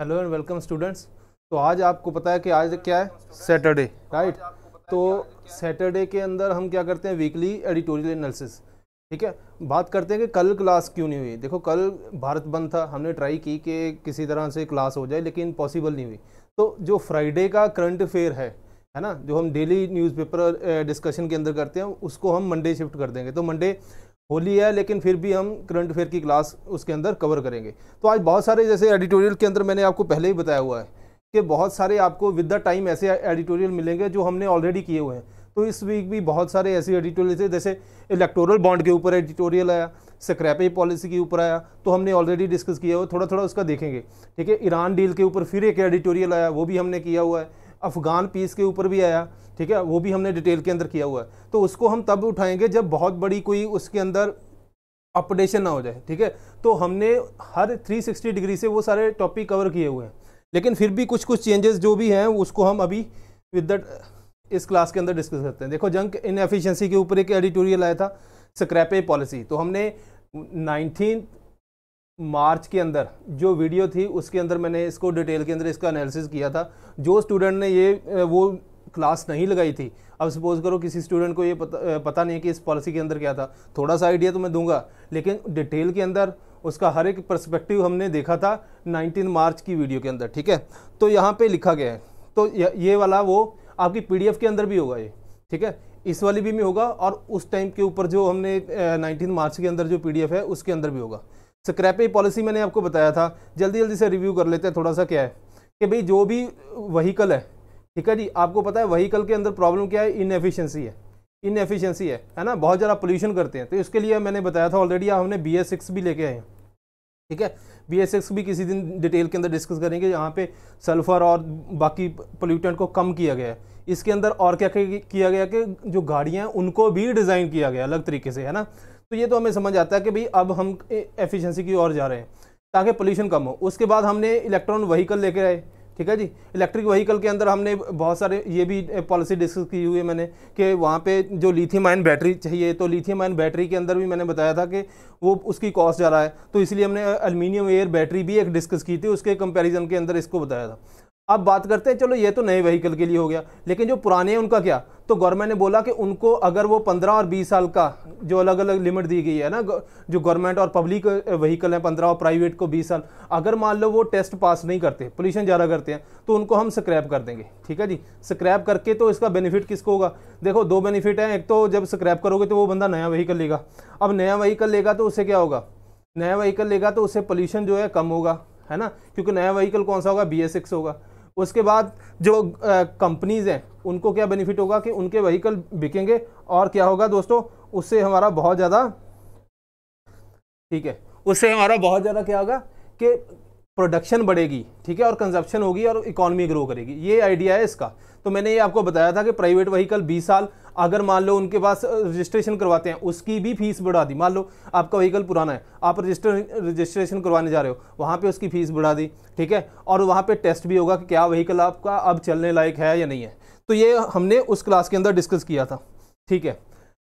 Hello and welcome students तो आज आपको पता है कि आज क्या है सैटरडे राइट तो सैटरडे के अंदर हम क्या करते हैं वीकली एडिटोरियल एनालिसिस ठीक है बात करते हैं कि कल क्लास क्यों नहीं हुई देखो कल भारत बंद था हमने ट्राई की कि किसी तरह से क्लास हो जाए लेकिन पॉसिबल नहीं हुई तो जो फ्राइडे का करंट अफेयर है है ना जो हम डेली न्यूज़पेपर डिस्कशन के अंदर करते हैं उसको हम मंडे शिफ्ट कर देंगे तो मंडे होली है लेकिन फिर भी हम करंट अफेयर की क्लास उसके अंदर कवर करेंगे तो आज बहुत सारे जैसे एडिटोरियल के अंदर मैंने आपको पहले ही बताया हुआ है कि बहुत सारे आपको विद द टाइम ऐसे एडिटोरियल मिलेंगे जो हमने ऑलरेडी किए हुए हैं तो इस वीक भी बहुत सारे ऐसे एडिटोरियल थे जैसे इलेक्टोरल बॉन्ड के ऊपर एडिटोरियल आया स्क्रैपे पॉलिसी के ऊपर आया तो हमने ऑलरेडी डिस्कस किया हुआ थोड़ा थोड़ा उसका देखेंगे ठीक है ईरान डील के ऊपर फिर एक एडिटोरियल आया वो भी हमने किया हुआ है अफ़गान पीस के ऊपर भी आया ठीक है वो भी हमने डिटेल के अंदर किया हुआ है तो उसको हम तब उठाएंगे जब बहुत बड़ी कोई उसके अंदर अपडेशन ना हो जाए ठीक है तो हमने हर 360 डिग्री से वो सारे टॉपिक कवर किए हुए हैं लेकिन फिर भी कुछ कुछ चेंजेस जो भी हैं उसको हम अभी विद दट इस क्लास के अंदर डिस्कस करते हैं देखो जंक एफिशेंसी के ऊपर एक एडिटोरियल आया था स्क्रैपे पॉलिसी तो हमने नाइनटीन मार्च के अंदर जो वीडियो थी उसके अंदर मैंने इसको डिटेल के अंदर इसका एनालिसिस किया था जो स्टूडेंट ने ये वो क्लास नहीं लगाई थी अब सपोज़ करो किसी स्टूडेंट को ये पता पता नहीं है कि इस पॉलिसी के अंदर क्या था थोड़ा सा आइडिया तो मैं दूंगा लेकिन डिटेल के अंदर उसका हर एक पर्सपेक्टिव हमने देखा था 19 मार्च की वीडियो के अंदर ठीक है तो यहाँ पे लिखा गया है तो ये वाला वो आपकी पीडीएफ के अंदर भी होगा ये ठीक है इस वाली भी में होगा और उस टाइम के ऊपर जो हमने नाइनटीन मार्च के अंदर जो पी है उसके अंदर भी होगा स्क्रैपे पॉलिसी मैंने आपको बताया था जल्दी जल्दी से रिव्यू कर लेते हैं थोड़ा सा क्या है कि भाई जो भी वहीकल है ठीक है जी आपको पता है वहीकल के अंदर प्रॉब्लम क्या है इनएफिशिएंसी है इनएफिशिएंसी है है ना बहुत ज़्यादा पोल्यूशन करते हैं तो इसके लिए मैंने बताया था ऑलरेडी हमने बी एस सिक्स भी लेके आए हैं ठीक है बी एस सिक्स भी किसी दिन डिटेल के अंदर डिस्कस करेंगे यहाँ पे सल्फ़र और बाकी पोल्यूटेंट को कम किया गया है इसके अंदर और क्या किया गया कि जो गाड़ियाँ हैं उनको भी डिज़ाइन किया गया अलग तरीके से है ना तो ये तो हमें समझ आता है कि भाई अब हम एफिशिएंसी की ओर जा रहे हैं ताकि पोल्यूशन कम हो उसके बाद हमने इलेक्ट्रॉन वहीकल लेके आए ठीक है जी इलेक्ट्रिक वहीकल के अंदर हमने बहुत सारे ये भी पॉलिसी डिस्कस की हुई है मैंने कि वहाँ पे जो लिथियम आयन बैटरी चाहिए तो लिथियम आयन बैटरी के अंदर भी मैंने बताया था कि वो उसकी कॉस्ट जा रहा है तो इसलिए हमने अलमिनियम एयर बैटरी भी एक डिस्कस की थी उसके कंपेरिजन के अंदर इसको बताया था अब बात करते हैं चलो ये तो नए व्हीकल के लिए हो गया लेकिन जो पुराने हैं उनका क्या तो गवर्नमेंट ने बोला कि उनको अगर वो 15 और 20 साल का जो अलग अलग लिमिट दी गई है ना जो गवर्नमेंट और पब्लिक वहीकल है 15 और प्राइवेट को 20 साल अगर मान लो वो टेस्ट पास नहीं करते पोल्यूशन ज़्यादा करते हैं तो उनको हम स्क्रैप कर देंगे ठीक है जी स्क्रैप करके तो इसका बेनिफिट किसको होगा देखो दो बेनिफिट हैं एक तो जब स्क्रैप करोगे तो वो बंदा नया वहीकल लेगा अब नया वहीकल लेगा तो उससे क्या होगा नया वहीकल लेगा तो उससे पोल्यूशन जो है कम होगा है ना क्योंकि नया वहीकल कौन सा होगा बी होगा उसके बाद जो कंपनीज़ हैं उनको क्या बेनिफिट होगा कि उनके वहीकल बिकेंगे और क्या होगा दोस्तों उससे हमारा बहुत ज़्यादा ठीक है उससे हमारा बहुत ज़्यादा क्या होगा कि प्रोडक्शन बढ़ेगी ठीक है और कंजप्शन होगी और इकोनॉमी ग्रो करेगी ये आइडिया है इसका तो मैंने ये आपको बताया था कि प्राइवेट वहीकल 20 साल अगर मान लो उनके पास रजिस्ट्रेशन करवाते हैं उसकी भी फीस बढ़ा दी मान लो आपका व्हीकल पुराना है आप रजिस्टर रजिस्ट्रेशन करवाने जा रहे हो वहाँ पर उसकी फ़ीस बढ़ा दी ठीक है और वहाँ पर टेस्ट भी होगा कि क्या व्हीकल आपका अब चलने लायक है या नहीं है तो ये हमने उस क्लास के अंदर डिस्कस किया था ठीक है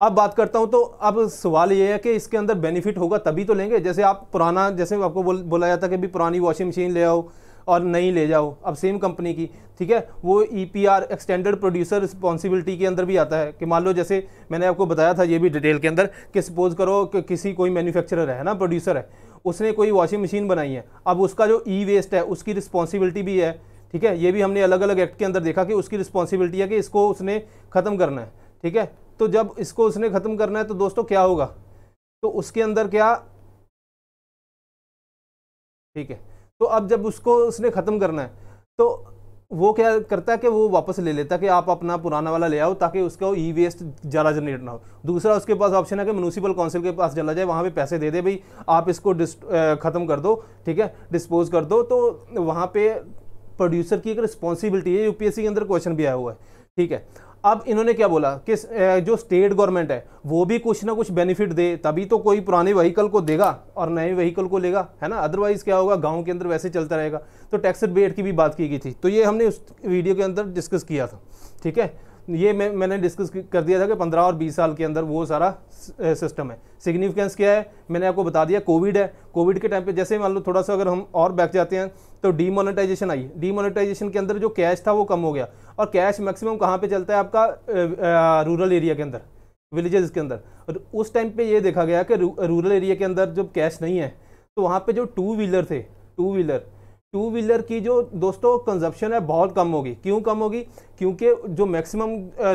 अब बात करता हूँ तो अब सवाल ये है कि इसके अंदर बेनिफिट होगा तभी तो लेंगे जैसे आप पुराना जैसे आपको बोल, बोला जाता है कि भी पुरानी वॉशिंग मशीन ले आओ और नहीं ले जाओ अब सेम कंपनी की ठीक है वो E P R extended producer responsibility के अंदर भी आता है कि मान लो जैसे मैंने आपको बताया था ये भी डिटेल के अंदर कि सपोज़ करो कि किसी कोई मैन्युफैक्चरर है ना प्रोड्यूसर है उसने कोई वॉशिंग मशीन बनाई है अब उसका जो ई वेस्ट है उसकी रिस्पॉन्सिबिलिटी भी है ठीक है ये भी हमने अलग अलग एक्ट के अंदर देखा कि उसकी रिस्पॉन्सिबिलिटी है कि इसको उसने ख़त्म करना है ठीक है तो जब इसको उसने ख़त्म करना है तो दोस्तों क्या होगा तो उसके अंदर क्या ठीक है तो अब जब उसको उसने ख़त्म करना है तो वो क्या करता है कि वो वापस ले लेता है कि आप अपना पुराना वाला ले आओ ताकि उसका ई वेस्ट ज़्यादा जनरेट ना हो दूसरा उसके पास ऑप्शन है कि म्यूनसिपल काउंसिल के पास चला जाए वहाँ पे पैसे दे दे भाई आप इसको ख़त्म कर दो ठीक है डिस्पोज कर दो तो वहाँ पे प्रोड्यूसर की एक रिस्पॉन्सिबिलिटी है यूपीएससी के अंदर क्वेश्चन भी आया हुआ है ठीक है अब इन्होंने क्या बोला कि जो स्टेट गवर्नमेंट है वो भी कुछ ना कुछ बेनिफिट दे तभी तो कोई पुराने व्हीकल को देगा और नए व्हीकल को लेगा है ना अदरवाइज़ क्या होगा गांव के अंदर वैसे चलता रहेगा तो टैक्स रेट की भी बात की गई थी तो ये हमने उस वीडियो के अंदर डिस्कस किया था ठीक है ये मैं मैंने डिस्कस कर दिया था कि पंद्रह और बीस साल के अंदर वो सारा सिस्टम है सिग्निफिकेंस क्या है मैंने आपको बता दिया कोविड है कोविड के टाइम पे जैसे मान लो थोड़ा सा अगर हम और बैक जाते हैं तो डीमोनेटाइजेशन आई डीमोनेटाइजेशन के अंदर जो कैश था वो कम हो गया और कैश मैक्सिमम कहाँ पे चलता है आपका रूरल एरिया के अंदर विलेजेस के अंदर और उस टाइम पे ये देखा गया कि रूरल एरिया के अंदर जब कैश नहीं है तो वहाँ पे जो टू व्हीलर थे टू व्हीलर टू व्हीलर की जो दोस्तों कंजप्शन है बहुत कम होगी क्यों कम होगी क्योंकि जो मैक्सिमम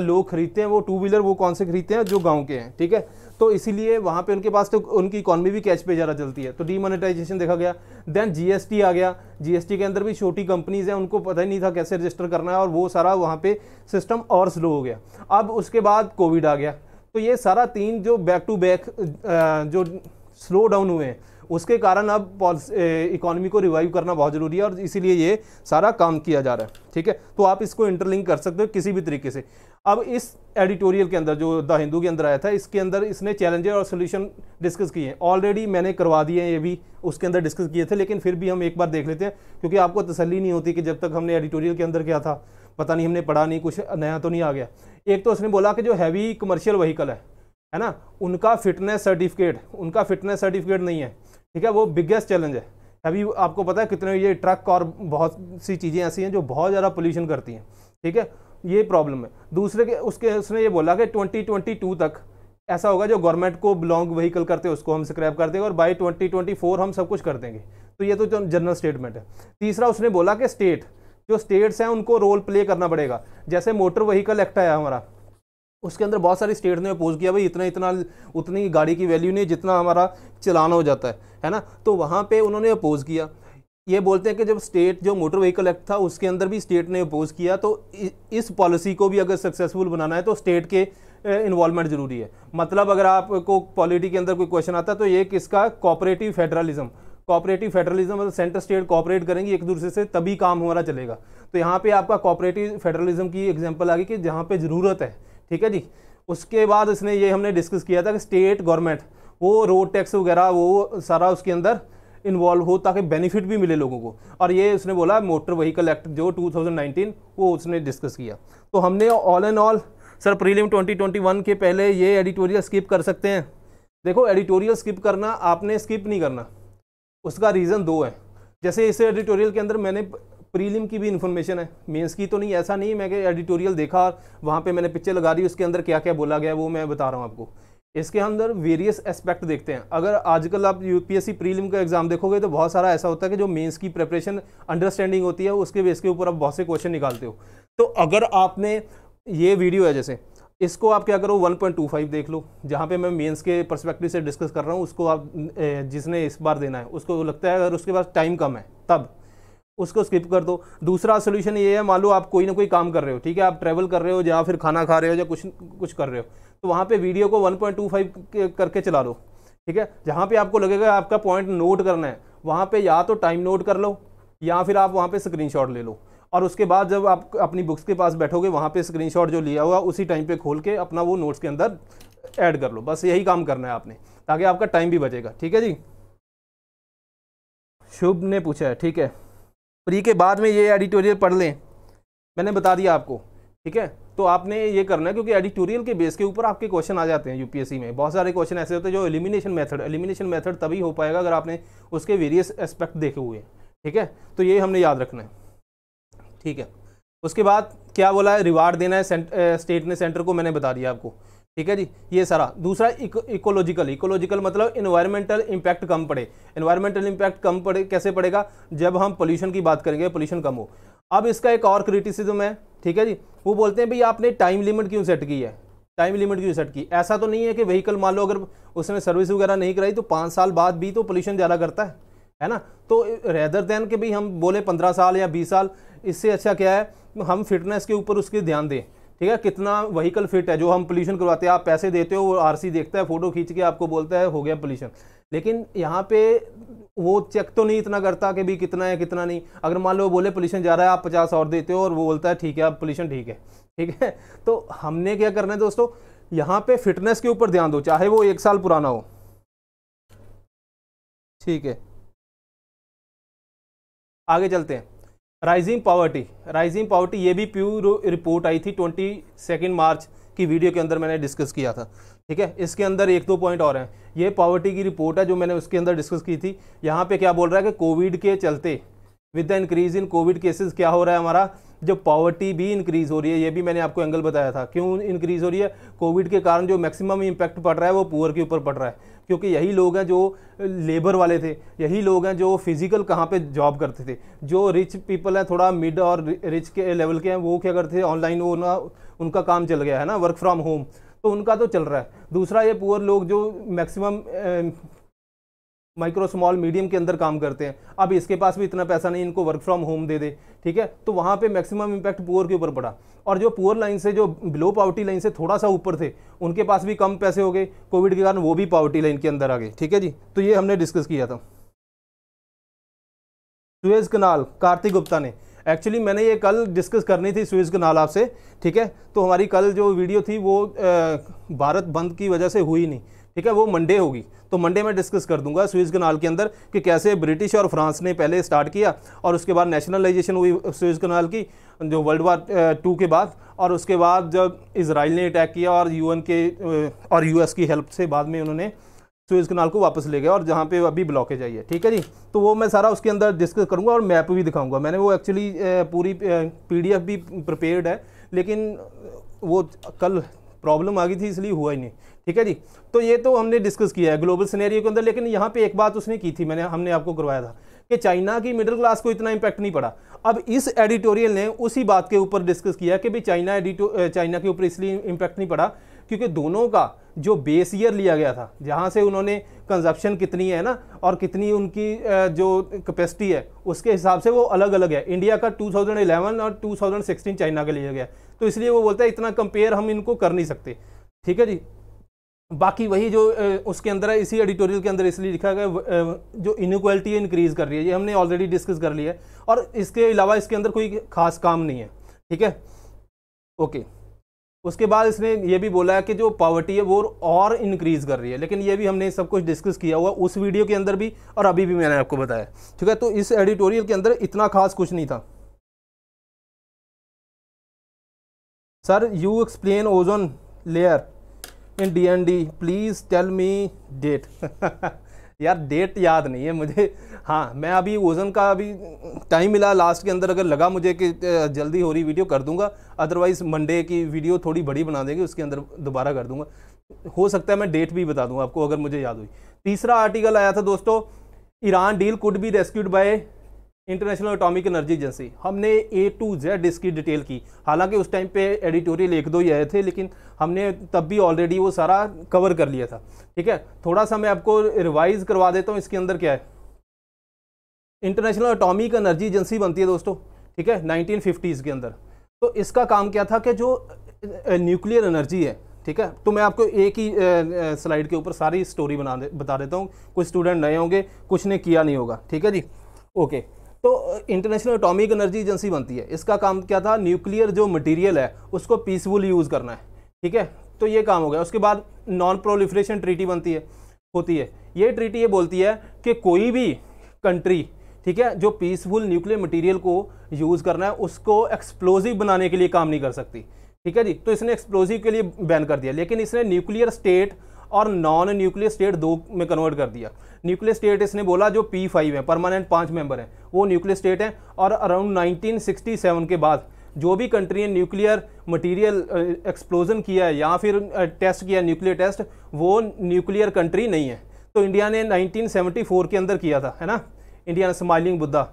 लोग खरीदते हैं वो टू व्हीलर वो कौन से खरीदते हैं जो गाँव के हैं ठीक है तो इसीलिए वहाँ पे उनके पास तो उनकी इकॉनमी भी कैच पे ज़्यादा चलती है तो डीमोनेटाइजेशन देखा गया देन जीएसटी आ गया जीएसटी के अंदर भी छोटी कंपनीज़ हैं उनको पता ही नहीं था कैसे रजिस्टर करना है और वो सारा वहाँ पे सिस्टम और स्लो हो गया अब उसके बाद कोविड आ गया तो ये सारा तीन जो बैक टू बैक जो स्लो डाउन हुए हैं उसके कारण अब इकोनॉमी को रिवाइव करना बहुत ज़रूरी है और इसीलिए ये सारा काम किया जा रहा है ठीक है तो आप इसको इंटरलिंक कर सकते हो किसी भी तरीके से अब इस एडिटोरियल के अंदर जो द हिंदू के अंदर आया था इसके अंदर इसने चैलेंजेस और सोल्यूशन डिस्कस किए हैं ऑलरेडी मैंने करवा दिए हैं ये भी उसके अंदर डिस्कस किए थे लेकिन फिर भी हम एक बार देख लेते हैं क्योंकि आपको तसली नहीं होती कि जब तक हमने एडिटोरियल के अंदर क्या था पता नहीं हमने पढ़ा नहीं कुछ नया तो नहीं आ गया एक तो उसने बोला कि जो हैवी कमर्शियल वहीकल है है ना उनका फिटनेस सर्टिफिकेट उनका फिटनेस सर्टिफिकेट नहीं है ठीक है वो बिगेस्ट चैलेंज है अभी आपको पता है कितने ये ट्रक और बहुत सी चीज़ें ऐसी हैं जो बहुत ज़्यादा पोल्यूशन करती हैं ठीक है ये प्रॉब्लम है दूसरे के उसके उसने ये बोला कि 2022 तक ऐसा होगा जो गवर्नमेंट को बिलोंग वहीकल करते हैं उसको हम स्क्रैप कर देंगे और बाई 2024 हम सब कुछ कर देंगे तो ये तो जनरल स्टेटमेंट है तीसरा उसने बोला कि स्टेट जो स्टेट्स हैं उनको रोल प्ले करना पड़ेगा जैसे मोटर व्हीकल एक्ट आया हमारा उसके अंदर बहुत सारी स्टेट ने अपोज किया भाई इतना इतना उतनी गाड़ी की वैल्यू नहीं जितना हमारा चलाना हो जाता है है ना तो वहाँ पे उन्होंने अपोज किया ये बोलते हैं कि जब स्टेट जो मोटर व्हीकल एक्ट था उसके अंदर भी स्टेट ने अपोज किया तो इस पॉलिसी को भी अगर सक्सेसफुल बनाना है तो स्टेट के इन्वॉल्वमेंट ज़रूरी है मतलब अगर आपको पॉलिटी के अंदर कोई क्वेश्चन आता है तो ये किसका कॉपरेटिव फेडरलिज्म कॉपरेटिव फेडरलिज्म मतलब सेंटर स्टेट कॉपरेट करेंगी एक दूसरे से तभी काम हमारा चलेगा तो यहाँ पे आपका कॉपरेटिव फेडरलिज्म की एग्जांपल आ गई कि जहाँ पे ज़रूरत है ठीक है जी उसके बाद इसने ये हमने डिस्कस किया था कि स्टेट गवर्नमेंट वो रोड टैक्स वगैरह वो सारा उसके अंदर इन्वॉल्व हो ताकि बेनिफिट भी मिले लोगों को और ये उसने बोला मोटर वहीकल एक्ट जो 2019 वो उसने डिस्कस किया तो हमने all and all sir prelim 2021 के पहले ये एडिटोरियल स्किप कर सकते हैं देखो एडिटोरियल स्किप करना आपने स्किप नहीं करना उसका रीज़न दो है जैसे इस एडिटोरियल के अंदर मैंने प्रीलिम की भी इन्फॉर्मेशन है मेंस की तो नहीं ऐसा नहीं मैं कि एडिटोरियल देखा वहाँ पे मैंने पिक्चर लगा दी उसके अंदर क्या क्या बोला गया वो मैं बता रहा हूँ आपको इसके अंदर वेरियस एस्पेक्ट देखते हैं अगर आजकल आप यूपीएससी प्रीलिम का एग्जाम देखोगे तो बहुत सारा ऐसा होता है कि जो मेंस की प्रिपरेशन अंडरस्टैंडिंग होती है उसके बेस के ऊपर आप बहुत से क्वेश्चन निकालते हो तो अगर आपने ये वीडियो है जैसे इसको आप क्या करो 1.25 देख लो जहाँ पे मैं मेंस के परस्पेक्टिव से डिस्कस कर रहा हूँ उसको आप जिसने इस बार देना है उसको लगता है अगर उसके पास टाइम कम है तब उसको स्किप कर दो दूसरा सोल्यूशन ये है मान लो आप कोई ना कोई काम कर रहे हो ठीक है आप ट्रैवल कर रहे हो या फिर खाना खा रहे हो या कुछ कुछ कर रहे हो तो वहाँ पे वीडियो को 1.25 करके चला लो ठीक है जहाँ पे आपको लगेगा आपका पॉइंट नोट करना है वहाँ पे या तो टाइम नोट कर लो या फिर आप वहाँ पे स्क्रीनशॉट ले लो और उसके बाद जब आप अपनी बुक्स के पास बैठोगे वहाँ पे स्क्रीनशॉट जो लिया हुआ उसी टाइम पे खोल के अपना वो नोट्स के अंदर ऐड कर लो बस यही काम करना है आपने ताकि आपका टाइम भी बचेगा ठीक है जी शुभ ने पूछा है ठीक है प्री के बाद में ये एडिटोरियल पढ़ लें मैंने बता दिया आपको ठीक है तो आपने ये करना है क्योंकि एडिटोरियल के बेस के ऊपर आपके क्वेश्चन आ जाते हैं यूपीएससी में बहुत सारे क्वेश्चन ऐसे होते हैं जो एलिमिनेशन मेथड एलिमिनेशन मेथड तभी हो पाएगा अगर आपने उसके वेरियस एस्पेक्ट देखे हुए हैं ठीक है तो ये हमने याद रखना है ठीक है उसके बाद क्या बोला है रिवार्ड देना है स्टेट ने सेंटर को मैंने बता दिया आपको ठीक है जी ये सारा दूसरा इकोलॉजिकल इकोलॉजिकल मतलब इन्वायरमेंटल इंपैक्ट कम पड़े इन्वायरमेंटल इंपैक्ट कम पड़े कैसे पड़ेगा जब हम पोल्यूशन की बात करेंगे पोल्यूशन कम हो अब इसका एक और क्रिटिसिज्म है ठीक है जी वो बोलते हैं भाई आपने टाइम लिमिट क्यों सेट की है टाइम लिमिट क्यों सेट की ऐसा तो नहीं है कि व्हीकल मान लो अगर उसने सर्विस वगैरह नहीं कराई तो पाँच साल बाद भी तो पोल्यूशन ज़्यादा करता है है ना तो रेदर देन के भाई हम बोले पंद्रह साल या बीस साल इससे अच्छा क्या है हम फिटनेस के ऊपर उसके ध्यान दें ठीक है कितना व्हीकल फिट है जो हम पोल्यूशन करवाते हैं आप पैसे देते हो वो आरसी देखता है फोटो खींच के आपको बोलता है हो गया पोल्यूशन लेकिन यहाँ पे वो चेक तो नहीं इतना करता कि भी कितना है कितना नहीं अगर मान लो बोले पोल्यूशन जा रहा है आप पचास और देते हो और वो बोलता है ठीक है आप पोल्यूशन ठीक है ठीक है तो हमने क्या करना है दोस्तों यहाँ पे फिटनेस के ऊपर ध्यान दो चाहे वो एक साल पुराना हो ठीक है आगे चलते हैं राइजिंग पावर्टी राइजिंग पावर्टी ये भी प्यू रिपोर्ट आई थी ट्वेंटी सेकेंड मार्च की वीडियो के अंदर मैंने डिस्कस किया था ठीक है इसके अंदर एक दो पॉइंट और हैं ये पॉवर्टी की रिपोर्ट है जो मैंने उसके अंदर डिस्कस की थी यहाँ पे क्या बोल रहा है कि कोविड के चलते with the increase in Covid cases क्या हो रहा है हमारा जो पॉवर्टी भी इंक्रीज़ हो रही है ये भी मैंने आपको एंगल बताया था क्यों इंक्रीज़ हो रही है कोविड के कारण जो मैक्सिमम इम्पैक्ट पड़ रहा है वो पुअर के ऊपर पड़ रहा है क्योंकि यही लोग हैं जो लेबर वाले थे यही लोग हैं जो फिज़िकल कहाँ पे जॉब करते थे जो रिच पीपल हैं थोड़ा मिड और रिच के लेवल के हैं वो क्या करते थे ऑनलाइन वो ना उनका काम चल गया है ना वर्क फ्रॉम होम तो उनका तो चल रहा है दूसरा ये पुअर लोग जो मैक्सिमम माइक्रो स्मॉल मीडियम के अंदर काम करते हैं अब इसके पास भी इतना पैसा नहीं इनको वर्क फ्रॉम होम दे दे ठीक है तो वहाँ पे मैक्सिमम इम्पैक्ट पुअर के ऊपर पड़ा और जो पुअर लाइन से जो बिलो पावर्टी लाइन से थोड़ा सा ऊपर थे उनके पास भी कम पैसे हो गए कोविड के कारण वो भी पावर्टी लाइन के अंदर आ गए ठीक है जी तो ये हमने डिस्कस किया था सुज कनाल कार्तिक गुप्ता ने एक्चुअली मैंने ये कल डिस्कस करनी थी स्विज कनाल आपसे ठीक है तो हमारी कल जो वीडियो थी वो भारत बंद की वजह से हुई नहीं ठीक है वो मंडे होगी तो मंडे मैं डिस्कस कर दूंगा स्विज कनाल के अंदर कि कैसे ब्रिटिश और फ्रांस ने पहले स्टार्ट किया और उसके बाद नेशनलाइजेशन हुई स्विज कनाल की जो वर्ल्ड वार टू के बाद और उसके बाद जब इसराइल ने अटैक किया और यू के और यू की हेल्प से बाद में उन्होंने तो सुएज कनाल को वापस ले गया और जहाँ पे अभी ब्लॉकेज आई है ठीक है जी तो वो मैं सारा उसके अंदर डिस्कस करूँगा और मैप भी दिखाऊंगा मैंने वो एक्चुअली पूरी पीडीएफ भी प्रिपेयर्ड है लेकिन वो कल प्रॉब्लम आ गई थी इसलिए हुआ ही नहीं ठीक है जी तो ये तो हमने डिस्कस किया है ग्लोबल सिनेरियो के अंदर लेकिन यहाँ पर एक बात उसने की थी मैंने हमने आपको करवाया था कि चाइना की मिडिल क्लास को इतना इम्पैक्ट नहीं पड़ा अब इस एडिटोरियल ने उसी बात के ऊपर डिस्कस किया कि भाई चाइना एडिटो चाइना के ऊपर इसलिए इम्पैक्ट नहीं पड़ा क्योंकि दोनों का जो बेस ईयर लिया गया था जहाँ से उन्होंने कंजप्शन कितनी है ना और कितनी उनकी जो कैपेसिटी है उसके हिसाब से वो अलग अलग है इंडिया का 2011 और 2016 चाइना का लिया गया तो इसलिए वो बोलता है इतना कंपेयर हम इनको कर नहीं सकते ठीक है जी बाकी वही जो उसके अंदर है इसी एडिटोरियल के अंदर इसलिए लिखा गया जो इनक्वलिटी इंक्रीज़ कर रही है ये हमने ऑलरेडी डिस्कस कर लिया है और इसके अलावा इसके अंदर कोई खास काम नहीं है ठीक है ओके उसके बाद इसने ये भी बोला है कि जो पावर्टी है वो और इंक्रीज़ कर रही है लेकिन ये भी हमने सब कुछ डिस्कस किया हुआ उस वीडियो के अंदर भी और अभी भी मैंने आपको बताया ठीक है तो इस एडिटोरियल के अंदर इतना खास कुछ नहीं था sir you explain ozone layer in D N D please tell me date यार डेट याद नहीं है मुझे हाँ मैं अभी वजन का अभी टाइम मिला लास्ट के अंदर अगर लगा मुझे कि जल्दी हो रही वीडियो कर दूंगा अदरवाइज़ मंडे की वीडियो थोड़ी बड़ी बना देंगे उसके अंदर दोबारा कर दूंगा हो सकता है मैं डेट भी बता दूँ आपको अगर मुझे याद हुई तीसरा आर्टिकल आया था दोस्तों Iran deal could be rescued by International Atomic Energy Agency हमने ए टू जेड इसकी डिटेल की हालांकि उस टाइम पे एडिटोरियल एक दो ही आए थे लेकिन हमने तब भी ऑलरेडी वो सारा कवर कर लिया था ठीक है थोड़ा सा मैं आपको रिवाइज करवा देता हूँ इसके अंदर क्या है इंटरनेशनल एटॉमिक एनर्जी एजेंसी बनती है दोस्तों ठीक है नाइनटीन के अंदर तो इसका काम क्या था कि जो न्यूक्लियर एनर्जी है ठीक है तो मैं आपको एक ही स्लाइड के ऊपर सारी स्टोरी बना दे बता देता हूँ कुछ स्टूडेंट नए होंगे कुछ ने किया नहीं होगा ठीक है जी ओके तो इंटरनेशनल अटोमिक एनर्जी एजेंसी बनती है इसका काम क्या था न्यूक्लियर जो मटेरियल है उसको पीसफुल यूज़ करना है ठीक है तो ये काम हो गया उसके बाद नॉन प्रोलिफ्रेशन ट्रीटी बनती है होती है ये ट्रीटी ये बोलती है कि कोई भी कंट्री ठीक है जो पीसफुल न्यूक्लियर मटेरियल को यूज़ करना है उसको एक्सप्लोजिव बनाने के लिए काम नहीं कर सकती ठीक है जी तो इसने एक्सप्लोजिव के लिए बैन कर दिया लेकिन इसने न्यूक्लियर स्टेट और नॉन न्यूक्लियर स्टेट दो में कन्वर्ट कर दिया न्यूक्लियर स्टेट इसने बोला जो पी फाइव है परमानेंट पांच मेंबर हैं वो न्यूक्लियर स्टेट हैं और अराउंड 1967 के बाद जो भी कंट्री ने न्यूक्लियर मटेरियल एक्सप्लोजन किया है या फिर टेस्ट uh, किया न्यूक्लियर टेस्ट वो न्यूक्लियर कंट्री नहीं है तो इंडिया ने नाइनटीन के अंदर किया था है ना इंडिया ने स्माइलिंग बुद्धा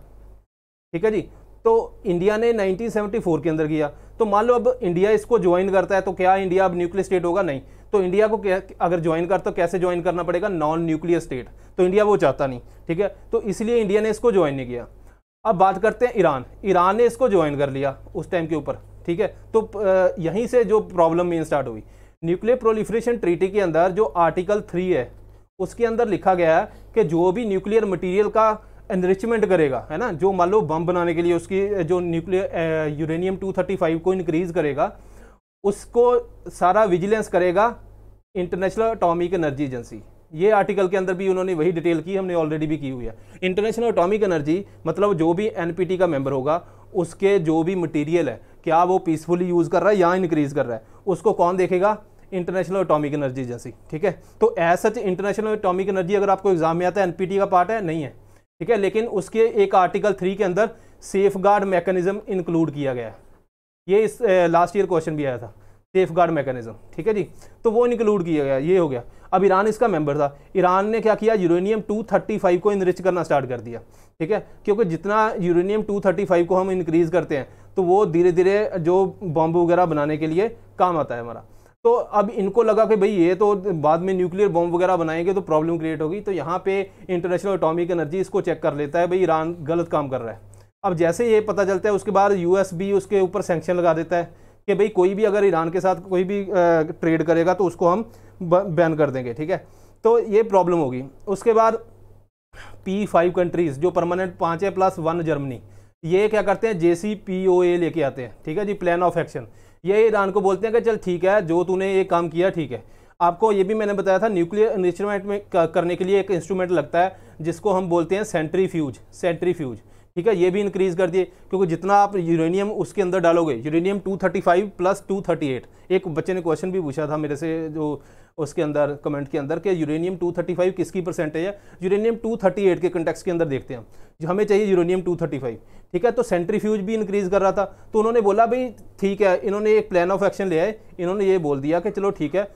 ठीक है जी तो इंडिया ने 1974 के अंदर किया तो मान लो अब इंडिया इसको ज्वाइन करता है तो क्या इंडिया अब न्यूक्लियर स्टेट होगा नहीं तो इंडिया को अगर ज्वाइन कर तो कैसे ज्वाइन करना पड़ेगा नॉन न्यूक्लियर स्टेट तो इंडिया वो चाहता नहीं ठीक है तो इसलिए इंडिया ने इसको ज्वाइन नहीं किया अब बात करते हैं ईरान ईरान ने इसको ज्वाइन कर लिया उस टाइम के ऊपर ठीक है तो यहीं से जो प्रॉब्लम मेन स्टार्ट हुई न्यूक्लियर प्रोलिफ्रेशन ट्रीटी के अंदर जो आर्टिकल थ्री है उसके अंदर लिखा गया है कि जो भी न्यूक्लियर मटेरियल का एनरिचमेंट करेगा है ना जो मान लो बम बनाने के लिए उसकी जो न्यूक्लियर यूरेनियम 235 को इंक्रीज करेगा उसको सारा विजिलेंस करेगा इंटरनेशनल अटोमिक एनर्जी एजेंसी ये आर्टिकल के अंदर भी उन्होंने वही डिटेल की हमने ऑलरेडी भी की हुई है इंटरनेशनल अटोमिक एनर्जी मतलब जो भी एनपीटी का मेंबर होगा उसके जो भी मटेरियल है क्या वो पीसफुली यूज़ कर रहा है या इंक्रीज कर रहा है उसको कौन देखेगा इंटरनेशनल एटॉमिक एनर्जी एजेंसी ठीक है तो as such International Atomic Energy अगर आपको एग्जाम में आता है एनपीटी का पार्ट है नहीं है ठीक है लेकिन उसके एक आर्टिकल थ्री के अंदर सेफ गार्ड मैकेनिज्म इंक्लूड किया गया है ये इस लास्ट ईयर क्वेश्चन भी आया था सेफ गार्ड मैकेनिज्म ठीक है जी तो वो इंक्लूड किया गया ये हो गया अब ईरान इसका मेंबर था ईरान ने क्या किया यूरेनियम 235 को इनरिच करना स्टार्ट कर दिया ठीक है क्योंकि जितना यूरेनियम 235 को हम इंक्रीज़ करते हैं तो वो धीरे धीरे जो बॉम्ब वगैरह बनाने के लिए काम आता है हमारा तो अब इनको लगा कि भाई ये तो बाद में न्यूक्लियर बॉम्ब वगैरह बनाएंगे तो प्रॉब्लम क्रिएट होगी तो यहाँ पे इंटरनेशनल अटोमिक एनर्जी इसको चेक कर लेता है भाई ईरान गलत काम कर रहा है अब जैसे ये पता चलता है उसके बाद भी उसके ऊपर सेंक्शन लगा देता है कि भाई कोई भी अगर ईरान के साथ कोई भी ट्रेड करेगा तो उसको हम बैन कर देंगे ठीक है तो ये प्रॉब्लम होगी उसके बाद पी फाइव कंट्रीज़ जो परमानेंट पाँच है प्लस वन जर्मनी ये क्या करते हैं जे सी पी ओ ए लेके आते हैं ठीक है जी प्लान ऑफ एक्शन ये ईरान को बोलते हैं कि चल ठीक है जो तूने ये काम किया ठीक है आपको ये भी मैंने बताया था न्यूक्लियर इंस्ट्रूमेंट में करने के लिए एक इंस्ट्रूमेंट लगता है जिसको हम बोलते हैं सेंट्री फ्यूज सेंट्री फ्यूज ठीक है ये भी इंक्रीज़ कर दिए क्योंकि जितना आप यूरेनियम उसके अंदर डालोगे यूरेनियम 235 प्लस 238 एक बच्चे ने क्वेश्चन भी पूछा था मेरे से जो उसके अंदर कमेंट के अंदर कि यूरेनियम 235 किसकी परसेंटेज है यूरेनियम 238 के कंटेक्स के अंदर देखते हैं जो हमें चाहिए यूरेनियम 235 ठीक है तो सेंट्रीफ्यूज भी इंक्रीज़ कर रहा था तो उन्होंने बोला भाई ठीक है इन्होंने एक प्लान ऑफ एक्शन लिया है इन्होंने ये बोल दिया कि चलो ठीक है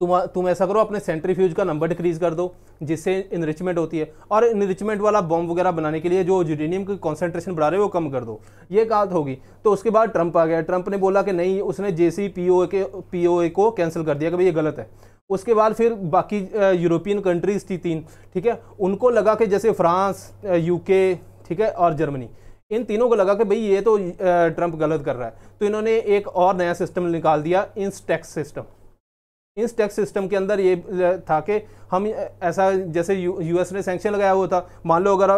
तुम तुम ऐसा करो अपने सेंट्रीफ्यूज का नंबर डिक्रीज कर दो जिससे इनरिचमेंट होती है और इनरिचमेंट वाला बॉम्ब वगैरह बनाने के लिए जो यूरेनियम की कॉन्सेंट्रेशन बढ़ा रहे हो वो कम कर दो ये बात होगी तो उसके बाद ट्रंप आ गया ट्रंप ने बोला कि नहीं उसने जे सी पी ओ के पी ओ ए को कैंसिल कर दिया कि भाई ये गलत है उसके बाद फिर बाकी यूरोपियन कंट्रीज थी तीन ठीक है उनको लगा कि जैसे फ्रांस यूके ठीक है और जर्मनी इन तीनों को लगा कि भाई ये तो ट्रंप गलत कर रहा है तो इन्होंने एक और नया सिस्टम निकाल दिया इंस्टेक्स सिस्टम इस टैक्स सिस्टम के अंदर ये था कि हम ऐसा जैसे यू यूएस ने सेंक्शन लगाया हुआ था मान लो अगर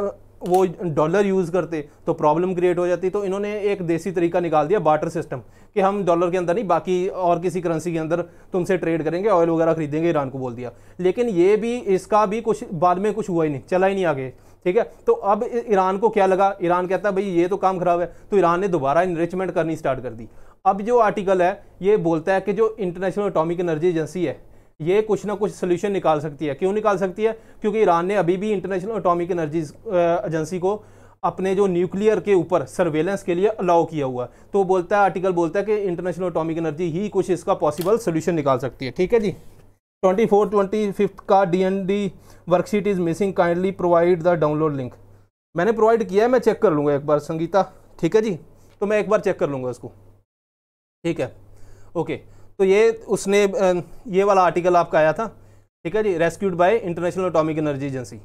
वो डॉलर यूज़ करते तो प्रॉब्लम क्रिएट हो जाती तो इन्होंने एक देसी तरीका निकाल दिया बाटर सिस्टम कि हम डॉलर के अंदर नहीं बाकी और किसी करेंसी के अंदर तुमसे ट्रेड करेंगे ऑयल वगैरह खरीदेंगे ईरान को बोल दिया लेकिन ये भी इसका भी कुछ बाद में कुछ हुआ ही नहीं चला ही नहीं आगे ठीक है तो अब ईरान को क्या लगा ईरान कहता है भाई ये तो काम खराब है तो ईरान ने दोबारा इनरिचमेंट करनी स्टार्ट कर दी अब जो आर्टिकल है ये बोलता है कि जो इंटरनेशनल अटोमिक एनर्जी एजेंसी है ये कुछ ना कुछ सोल्यूशन निकाल सकती है क्यों निकाल सकती है क्योंकि ईरान ने अभी भी इंटरनेशनल अटोमिक एनर्जी एजेंसी को अपने जो न्यूक्लियर के ऊपर सर्वेलेंस के लिए अलाउ किया हुआ तो बोलता है आर्टिकल बोलता है कि इंटरनेशनल अटोमिक एनर्जी ही कुछ इसका पॉसिबल सोल्यूशन निकाल सकती है ठीक है जी ट्वेंटी फोर ट्वेंटी फिफ्थ का D N D worksheet is missing kindly provide the download link मैंने प्रोवाइड किया है मैं चेक कर लूँगा एक बार संगीता ठीक है जी तो मैं एक बार चेक कर लूँगा उसको ठीक है ओके तो ये उसने ये वाला आर्टिकल आपका आया था ठीक है जी rescued by International Atomic Energy Agency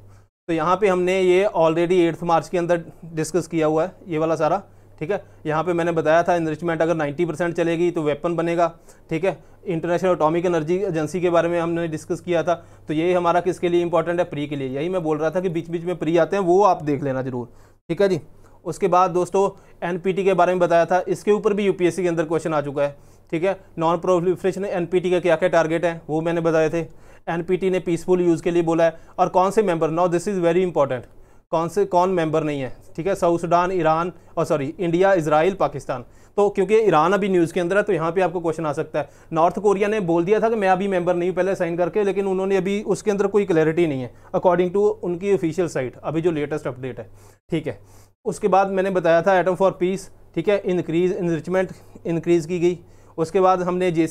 तो यहाँ पे हमने ये ऑलरेडी एट्थ मार्च के अंदर डिस्कस किया हुआ है ये वाला सारा ठीक है यहाँ पे मैंने बताया था इनरिचमेंट अगर 90 परसेंट चलेगी तो वेपन बनेगा ठीक है इंटरनेशनल अटोमिक एनर्जी एजेंसी के बारे में हमने डिस्कस किया था तो यही हमारा किसके लिए इंपॉर्टेंट है प्री के लिए यही मैं बोल रहा था कि बीच बीच में प्री आते हैं वो आप देख लेना ज़रूर ठीक है जी उसके बाद दोस्तों एन के बारे में बताया था इसके ऊपर भी यू के अंदर क्वेश्चन आ चुका है ठीक है नॉन प्रोलिफ्रेशन एन पी का क्या क्या टारगेट है वो मैंने बताए थे एन ने पीसफुल यूज़ के लिए बोला है और कौन से member now this is very important कौन से कौन मेंबर नहीं है ठीक है साउथ सूडान ईरान और सॉरी इंडिया इसराइल पाकिस्तान तो क्योंकि ईरान अभी न्यूज़ के अंदर है तो यहाँ पे आपको क्वेश्चन आ सकता है नॉर्थ कोरिया ने बोल दिया था कि मैं अभी मेंबर नहीं पहले साइन करके लेकिन उन्होंने अभी उसके अंदर कोई क्लैरिटी नहीं है अकॉर्डिंग टू उनकी ऑफिशियल साइट अभी जो लेटेस्ट अपडेट है ठीक है उसके बाद मैंने बताया था एटम फॉर पीस ठीक है इनक्रीज इनरिचमेंट इनक्रीज़ की गई उसके बाद हमने जे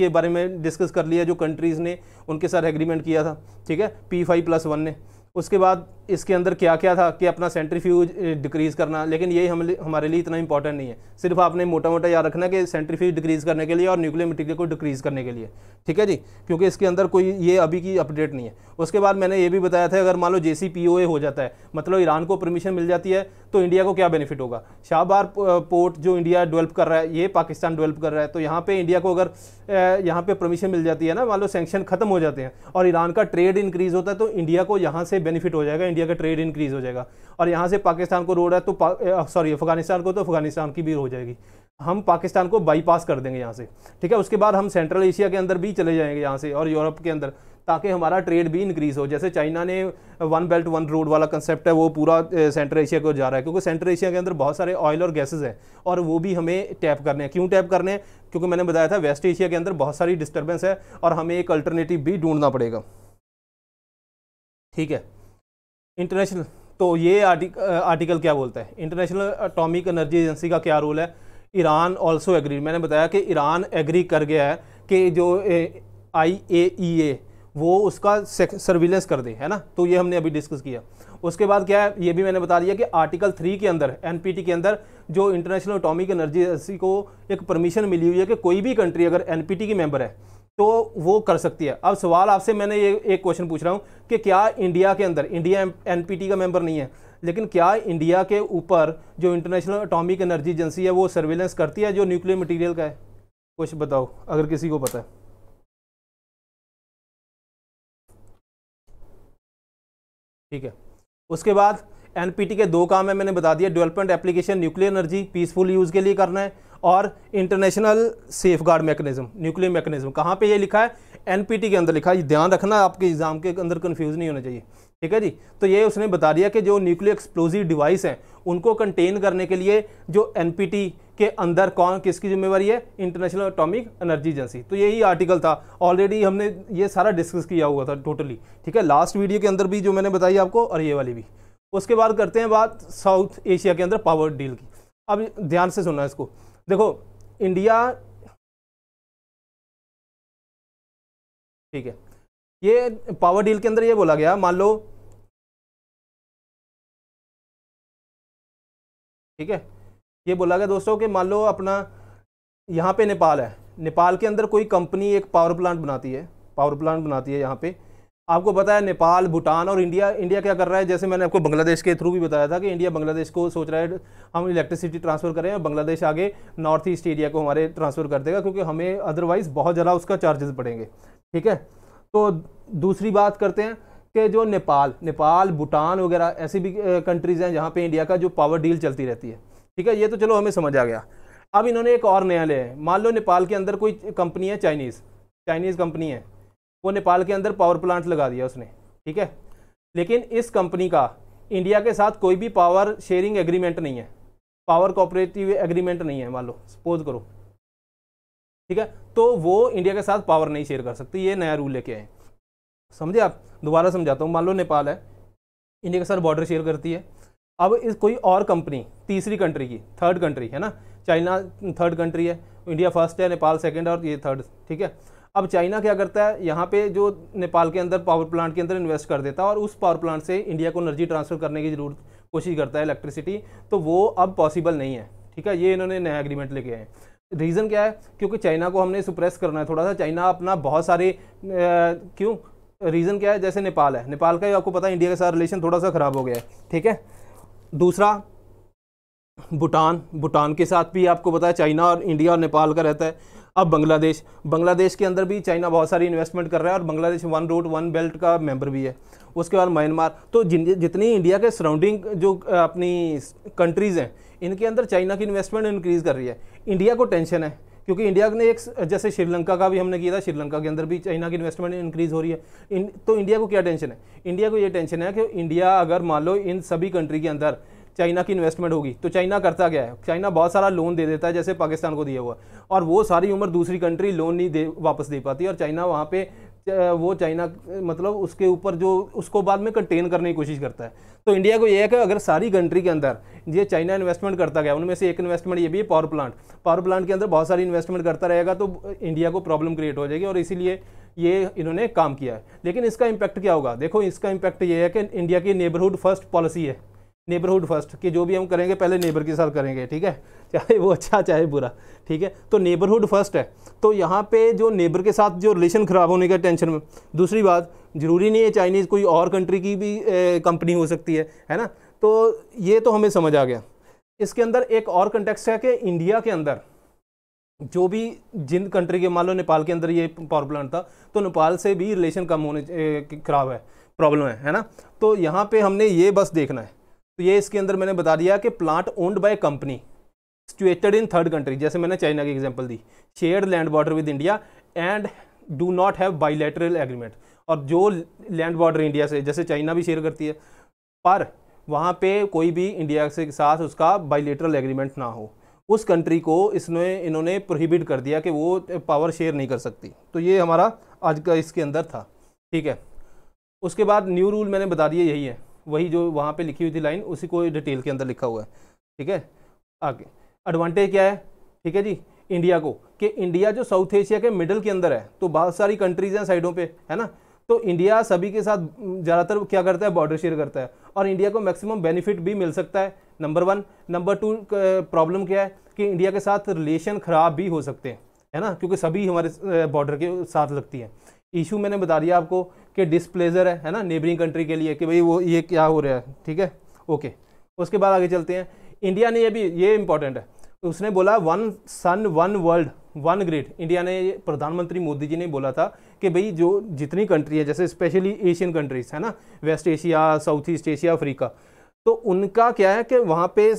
के बारे में डिस्कस कर लिया जो कंट्रीज़ ने उनके साथ एग्रीमेंट किया था ठीक है पी फाइव प्लस वन ने उसके बाद इसके अंदर क्या क्या था कि अपना सेंट्रीफ्यूज डिक्रीज़ करना लेकिन ये हम हमारे लिए इतना इंपॉर्टेंट नहीं है सिर्फ आपने मोटा मोटा याद रखना कि सेंट्रीफ्यूज डिक्रीज़ करने के लिए और न्यूक्लियर मटीरियल को डिक्रीज़ करने के लिए ठीक है जी क्योंकि इसके अंदर कोई ये अभी की अपडेट नहीं है उसके बाद मैंने ये भी बताया था अगर मान लो जे हो जाता है मतलब ईरान को परमिशन मिल जाती है तो इंडिया को क्या बेनिफिट होगा शाहबार पोर्ट जो इंडिया डेवलप कर रहा है ये पाकिस्तान डेवलप कर रहा है तो यहाँ पर इंडिया को अगर यहाँ पर परमिशन मिल जाती है ना मान लो सेंक्शन खत्म हो जाते हैं और ईरान का ट्रेड इंक्रीज़ होता है तो इंडिया को यहाँ से बेनिफिट हो जाएगा इंडिया का ट्रेड इंक्रीज हो जाएगा और यहाँ से पाकिस्तान को रोड है तो सॉरी अफगानिस्तान को तो अफगानिस्तान की भी हो जाएगी हम पाकिस्तान को बाईपास कर देंगे यहाँ से ठीक है उसके बाद हम सेंट्रल एशिया के अंदर भी चले जाएंगे यहाँ से और यूरोप के अंदर ताकि हमारा ट्रेड भी इंक्रीज़ हो जैसे चाइना ने वन बेल्ट वन रोड वाला कंसेप्ट है वो पूरा सेंट्रल एशिया को जा रहा है क्योंकि सेंट्रल एशिया के अंदर बहुत सारे ऑयल और गैसेज हैं और वो भी हमें टैप करने हैं क्यों टैप करने हैं क्योंकि मैंने बताया था वेस्ट एशिया के अंदर बहुत सारी डिस्टर्बेंस है और हमें एक अल्टरनेटिव भी ढूंढना पड़ेगा ठीक है इंटरनेशनल तो ये आर्टिक, आर्टिकल क्या बोलता है इंटरनेशनल अटोमिक एनर्जी एजेंसी का क्या रोल है ईरान ऑल्सो एग्री मैंने बताया कि ईरान एग्री कर गया है कि जो आई ए ई ए e वो उसका सर्विलेंस कर दे है ना तो ये हमने अभी डिस्कस किया उसके बाद क्या है ये भी मैंने बता दिया कि आर्टिकल थ्री के अंदर एनपीटी के अंदर जो इंटरनेशनल अटोमिक एनर्जी एजेंसी को एक परमिशन मिली हुई है कि कोई भी कंट्री अगर एनपीटी की मेंबर है तो वो कर सकती है अब सवाल आपसे मैंने ये एक क्वेश्चन पूछ रहा हूँ कि क्या इंडिया के अंदर इंडिया एनपीटी का मेंबर नहीं है लेकिन क्या इंडिया के ऊपर जो इंटरनेशनल अटोमिक एनर्जी एजेंसी है वो सर्वेलेंस करती है जो न्यूक्लियर मटीरियल का है कुछ बताओ अगर किसी को पता है ठीक है उसके बाद एनपीटी के दो काम है मैंने बता दिया development application nuclear energy peaceful use के लिए करना है और international safeguard mechanism nuclear mechanism कहाँ पे ये लिखा है एनपीटी के अंदर लिखा है ध्यान रखना आपके एग्जाम के अंदर कन्फ्यूज़ नहीं होना चाहिए ठीक है जी तो ये उसने बता दिया कि जो न्यूक्लियर एक्सप्लोजिव डिवाइस हैं उनको कंटेन करने के लिए जो एन के अंदर कौन किसकी जिम्मेवारी है इंटरनेशनल अटोमिक एनर्जी एजेंसी तो यही आर्टिकल था ऑलरेडी हमने ये सारा डिस्कस किया हुआ था टोटली ठीक है लास्ट वीडियो के अंदर भी जो मैंने बताई आपको और ये वाली भी उसके बाद करते हैं बात साउथ एशिया के अंदर पावर डील की अब ध्यान से सुनना इसको देखो इंडिया ठीक है ये पावर डील के अंदर ये बोला गया मान लो ठीक है ये बोला गया दोस्तों कि मान लो अपना यहाँ पे नेपाल है नेपाल के अंदर कोई कंपनी एक पावर प्लांट बनाती है पावर प्लांट बनाती है यहाँ पे आपको पता है नेपाल भूटान और इंडिया इंडिया क्या कर रहा है जैसे मैंने आपको बांग्लादेश के थ्रू भी बताया था कि इंडिया बांग्लादेश को सोच रहा है हम इलेक्ट्रिसिटी ट्रांसफ़र करें और बांग्लादेश आगे नॉर्थ ईस्ट एरिया को हमारे ट्रांसफ़र कर देगा क्योंकि हमें अदरवाइज़ बहुत ज़्यादा उसका चार्जेस पड़ेंगे ठीक है तो दूसरी बात करते हैं कि जो नेपाल नेपाल भूटान वगैरह ऐसी भी कंट्रीज़ हैं जहाँ पर इंडिया का जो पावर डील चलती रहती है ठीक है ये तो चलो हमें समझ आ गया अब इन्होंने एक और नया लिया है मान लो नेपाल के अंदर कोई कंपनी है चाइनीज़ चाइनीज़ कंपनी है वो नेपाल के अंदर पावर प्लांट लगा दिया उसने ठीक है लेकिन इस कंपनी का इंडिया के साथ कोई भी पावर शेयरिंग एग्रीमेंट नहीं है पावर कोऑपरेटिव एग्रीमेंट नहीं है मान लो सपोज करो ठीक है तो वो इंडिया के साथ पावर नहीं शेयर कर सकती ये नया रूल लेके आए समझे आप दोबारा समझाता हूँ मान लो नेपाल है इंडिया के साथ बॉर्डर शेयर करती है अब इस कोई और कंपनी तीसरी कंट्री की थर्ड कंट्री है ना चाइना थर्ड कंट्री है इंडिया फर्स्ट है नेपाल सेकेंड और ये थर्ड ठीक है अब चाइना क्या करता है यहाँ पे जो नेपाल के अंदर पावर प्लांट के अंदर इन्वेस्ट कर देता है और उस पावर प्लांट से इंडिया को एनर्जी ट्रांसफ़र करने की जरूरत कोशिश करता है इलेक्ट्रिसिटी तो वो अब पॉसिबल नहीं है ठीक है ये इन्होंने नया एग्रीमेंट लेके आए रीज़न क्या है क्योंकि चाइना को हमने सुप्रेस करना है थोड़ा सा चाइना अपना बहुत सारे क्यों रीज़न क्या है जैसे नेपाल है नेपाल का ही आपको पता है इंडिया के साथ रिलेशन थोड़ा सा ख़राब हो गया है ठीक है दूसरा भूटान भूटान के साथ भी आपको पता है चाइना और इंडिया और नेपाल का रहता है अब बांग्लादेश बांग्लादेश के अंदर भी चाइना बहुत सारी इन्वेस्टमेंट कर रहा है और Bangladesh one road one belt का मेंबर भी है उसके बाद म्यांमार तो जितनी इंडिया के सराउंडिंग जो अपनी कंट्रीज़ हैं इनके अंदर चाइना की इन्वेस्टमेंट इंक्रीज़ कर रही है इंडिया को टेंशन है क्योंकि इंडिया ने एक जैसे श्रीलंका का भी हमने किया था श्रीलंका के अंदर भी चाइना की इन्वेस्टमेंट इंक्रीज़ हो रही है इन, तो इंडिया को क्या टेंशन है इंडिया को ये टेंशन है कि इंडिया अगर मान लो इन सभी कंट्री के अंदर चाइना की इन्वेस्टमेंट होगी तो चाइना करता क्या है चाइना बहुत सारा लोन दे देता है जैसे पाकिस्तान को दिया हुआ और वो सारी उम्र दूसरी कंट्री लोन नहीं दे वापस दे पाती और चाइना वहाँ पे वो चाइना मतलब उसके ऊपर जो उसको बाद में कंटेन करने की कोशिश करता है तो इंडिया को यह है कि अगर सारी कंट्री के अंदर ये चाइना इन्वेस्टमेंट करता गया उनमें से एक इन्वेस्टमेंट ये भी है पावर प्लांट पावर प्लांट के अंदर बहुत सारी इन्वेस्टमेंट करता रहेगा तो इंडिया को प्रॉब्लम क्रिएट हो जाएगी और इसीलिए ये इन्होंने काम किया है लेकिन इसका इम्पैक्ट क्या होगा देखो इसका इम्पैक्ट ये है कि इंडिया की नेबरहुड फर्स्ट पॉलिसी है नेबरहुड फर्स्ट कि जो भी हम करेंगे पहले नेबर के साथ करेंगे ठीक है चाहे वो अच्छा चाहे बुरा ठीक है तो नेबरहुड फर्स्ट है तो यहाँ पे जो नेबर के साथ जो रिलेशन ख़राब होने का टेंशन में दूसरी बात ज़रूरी नहीं है चाइनीज़ कोई और कंट्री की भी कंपनी हो सकती है है ना तो ये तो हमें समझ आ गया इसके अंदर एक और कंटेक्स है कि इंडिया के अंदर जो भी जिन कंट्री के मान लो नेपाल के अंदर ये पावर प्लांट था तो नेपाल से भी रिलेशन कम होने ख़राब है प्रॉब्लम है है ना तो यहाँ पे हमने ये बस देखना है तो ये इसके अंदर मैंने बता दिया कि plant owned by company situated in third country जैसे मैंने चाइना की एग्जांपल दी share land border with India and do not have bilateral agreement और जो लैंड बॉर्डर इंडिया से जैसे चाइना भी शेयर करती है पर वहाँ पे कोई भी इंडिया के साथ उसका बाइलेटरल एग्रीमेंट ना हो उस कंट्री को इसने इन्होंने प्रोहिबिट कर दिया कि वो पावर शेयर नहीं कर सकती तो ये हमारा आज का इसके अंदर था ठीक है उसके बाद न्यू रूल मैंने बता दिया यही है वही जो वहाँ पे लिखी हुई थी लाइन उसी को डिटेल के अंदर लिखा हुआ है ठीक है आगे एडवांटेज क्या है ठीक है जी इंडिया को कि इंडिया जो साउथ एशिया के मिडल के अंदर है तो बहुत सारी कंट्रीज हैं साइडों पर है ना तो इंडिया सभी के साथ ज़्यादातर क्या करता है बॉर्डर शेयर करता है और इंडिया को मैक्सिमम बेनिफिट भी मिल सकता है number one number two problem क्या है कि इंडिया के साथ रिलेशन ख़राब भी हो सकते हैं है ना क्योंकि सभी हमारे बॉर्डर के साथ लगती है इशू मैंने बता दिया आपको कि डिस्प्लेजर है है ना नेबरिंग कंट्री के लिए कि भाई वो ये क्या हो रहा है ठीक है ओके उसके बाद आगे चलते हैं इंडिया ने ये भी ये इंपॉर्टेंट है उसने बोला one sun one world one grid India ने प्रधानमंत्री मोदी जी ने बोला था कि भाई जो जितनी कंट्री है जैसे स्पेशली एशियन कंट्रीज है ना West Asia South East Asia Africa तो उनका क्या है कि वहाँ पे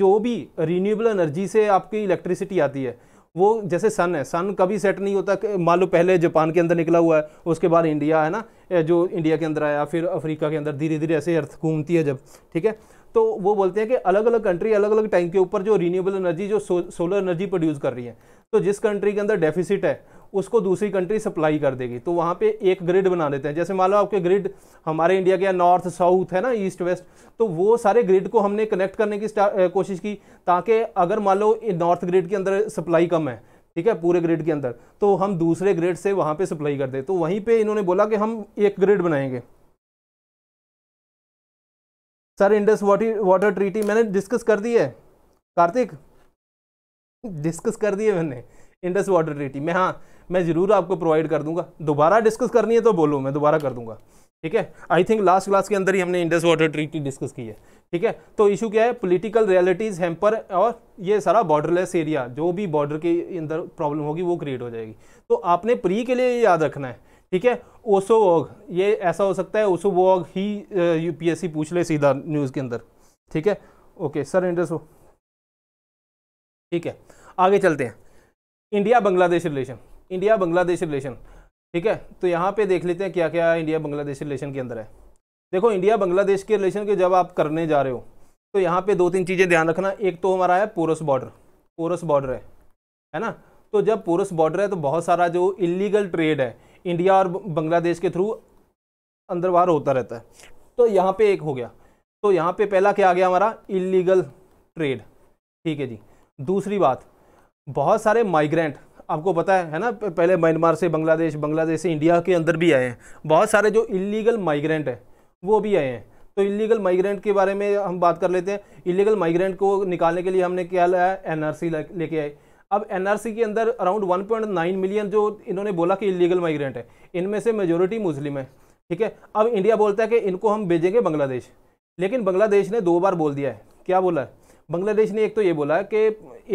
जो भी रीन्यूएबल एनर्जी से आपकी इलेक्ट्रिसिटी आती है वो जैसे सन है सन कभी सेट नहीं होता मान लो पहले जापान के अंदर निकला हुआ है उसके बाद इंडिया है ना जो इंडिया के अंदर आया फिर अफ्रीका के अंदर धीरे धीरे ऐसे अर्थ घूमती है जब ठीक है तो वो बोलते हैं कि अलग अलग कंट्री अलग अलग टाइम के ऊपर जो रीन्यूएबल एनर्जी जो सो, सोलर एनर्जी प्रोड्यूस कर रही है तो जिस कंट्री के अंदर डेफिसिट है उसको दूसरी कंट्री सप्लाई कर देगी तो वहाँ पे एक ग्रिड बना देते हैं जैसे मान लो आपके ग्रिड हमारे इंडिया के नॉर्थ साउथ है ना ईस्ट वेस्ट तो वो सारे ग्रिड को हमने कनेक्ट करने की कोशिश की ताकि अगर मान लो नॉर्थ ग्रिड के अंदर सप्लाई कम है ठीक है पूरे ग्रिड के अंदर तो हम दूसरे ग्रिड से वहाँ पर सप्लाई कर दे तो वहीं पर इन्होंने बोला कि हम एक ग्रिड बनाएंगे sir Indus water water treaty मैंने डिस्कस कर दी है कार्तिक डिस्कस कर दिए मैंने इंडस वाटर ट्रीटी मैं हाँ मैं ज़रूर आपको प्रोवाइड कर दूंगा दोबारा डिस्कस करनी है तो बोलो मैं दोबारा कर दूंगा ठीक है आई थिंक लास्ट क्लास के अंदर ही हमने इंडस वाटर ट्रीटी डिस्कस की है ठीक है तो इशू क्या है पोलिटिकल रियलिटीज़ हेम्पर और ये सारा बॉर्डरलेस एरिया जो भी बॉर्डर के अंदर प्रॉब्लम होगी वो क्रिएट हो जाएगी तो आपने प्री के लिए याद रखना है ठीक है ओसो वॉग ये ऐसा हो सकता है ओसो वॉग ही यूपीएससी पूछ ले सीधा न्यूज़ के अंदर ठीक है ओके सर इंडस ठीक है आगे चलते हैं India Bangladesh relation India Bangladesh relation ठीक है तो यहाँ पे देख लेते हैं क्या क्या इंडिया बांग्लादेश रिलेशन के अंदर है देखो इंडिया बांग्लादेश के रिलेशन के जब आप करने जा रहे हो तो यहाँ पे दो तीन चीज़ें ध्यान रखना एक तो हमारा है पोरस बॉर्डर पोरस बॉर्डर है है ना तो जब पोरस बॉर्डर है तो बहुत सारा जो इलीगल ट्रेड है इंडिया और बांग्लादेश के थ्रू अंदर बाहर होता रहता है तो यहाँ पर एक हो गया तो यहाँ पर पहला क्या आ गया हमारा इलीगल ट्रेड ठीक है जी दूसरी बात बहुत सारे माइग्रेंट आपको पता है ना पहले म्यांमार से बांग्लादेश बांग्लादेश से इंडिया के अंदर भी आए हैं बहुत सारे जो इलीगल माइग्रेंट हैं वो भी आए हैं तो इलीगल माइग्रेंट के बारे में हम बात कर लेते हैं इलीगल माइग्रेंट को निकालने के लिए हमने क्या लाया एन आर लेके आए अब एन के अंदर अराउंड 1.9 मिलियन जो इन्होंने बोला कि इलीगल माइग्रेंट है इनमें से मेजोरिटी मुस्लिम है ठीक है अब इंडिया बोलता है कि इनको हम भेजेंगे बांग्लादेश लेकिन बांग्लादेश ने दो बार बोल दिया है क्या बोला है बांग्लादेश ने एक तो ये बोला कि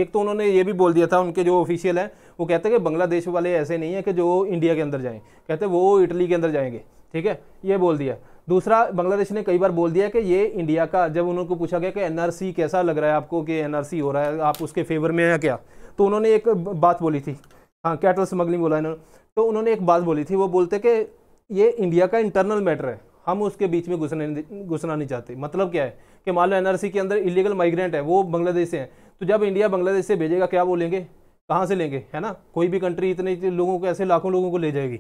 एक तो उन्होंने ये भी बोल दिया था उनके जो ऑफिशियल हैं वो कहते हैं कि बांग्लादेश वाले ऐसे नहीं हैं कि जो इंडिया के अंदर जाएँ कहते वो इटली के अंदर जाएंगे ठीक है ये बोल दिया दूसरा बांग्लादेश ने कई बार बोल दिया कि ये इंडिया का जब उनको पूछा गया कि एन कैसा लग रहा है आपको कि एन हो रहा है आप उसके फेवर में हैं क्या तो उन्होंने एक बात बोली थी हाँ कैटल स्मगलिंग बोला इन्होंने तो उन्होंने एक बात बोली थी वो बोलते कि ये इंडिया का इंटरनल मैटर है हम उसके बीच में घुसने घुसना नहीं चाहते मतलब क्या है कि मान लो एनआरसी के अंदर इलीगल माइग्रेंट है वो बांग्लादेश से हैं तो जब इंडिया बांग्लादेश से भेजेगा क्या वो लेंगे कहाँ से लेंगे है ना कोई भी कंट्री इतने लोगों को ऐसे लाखों लोगों को ले जाएगी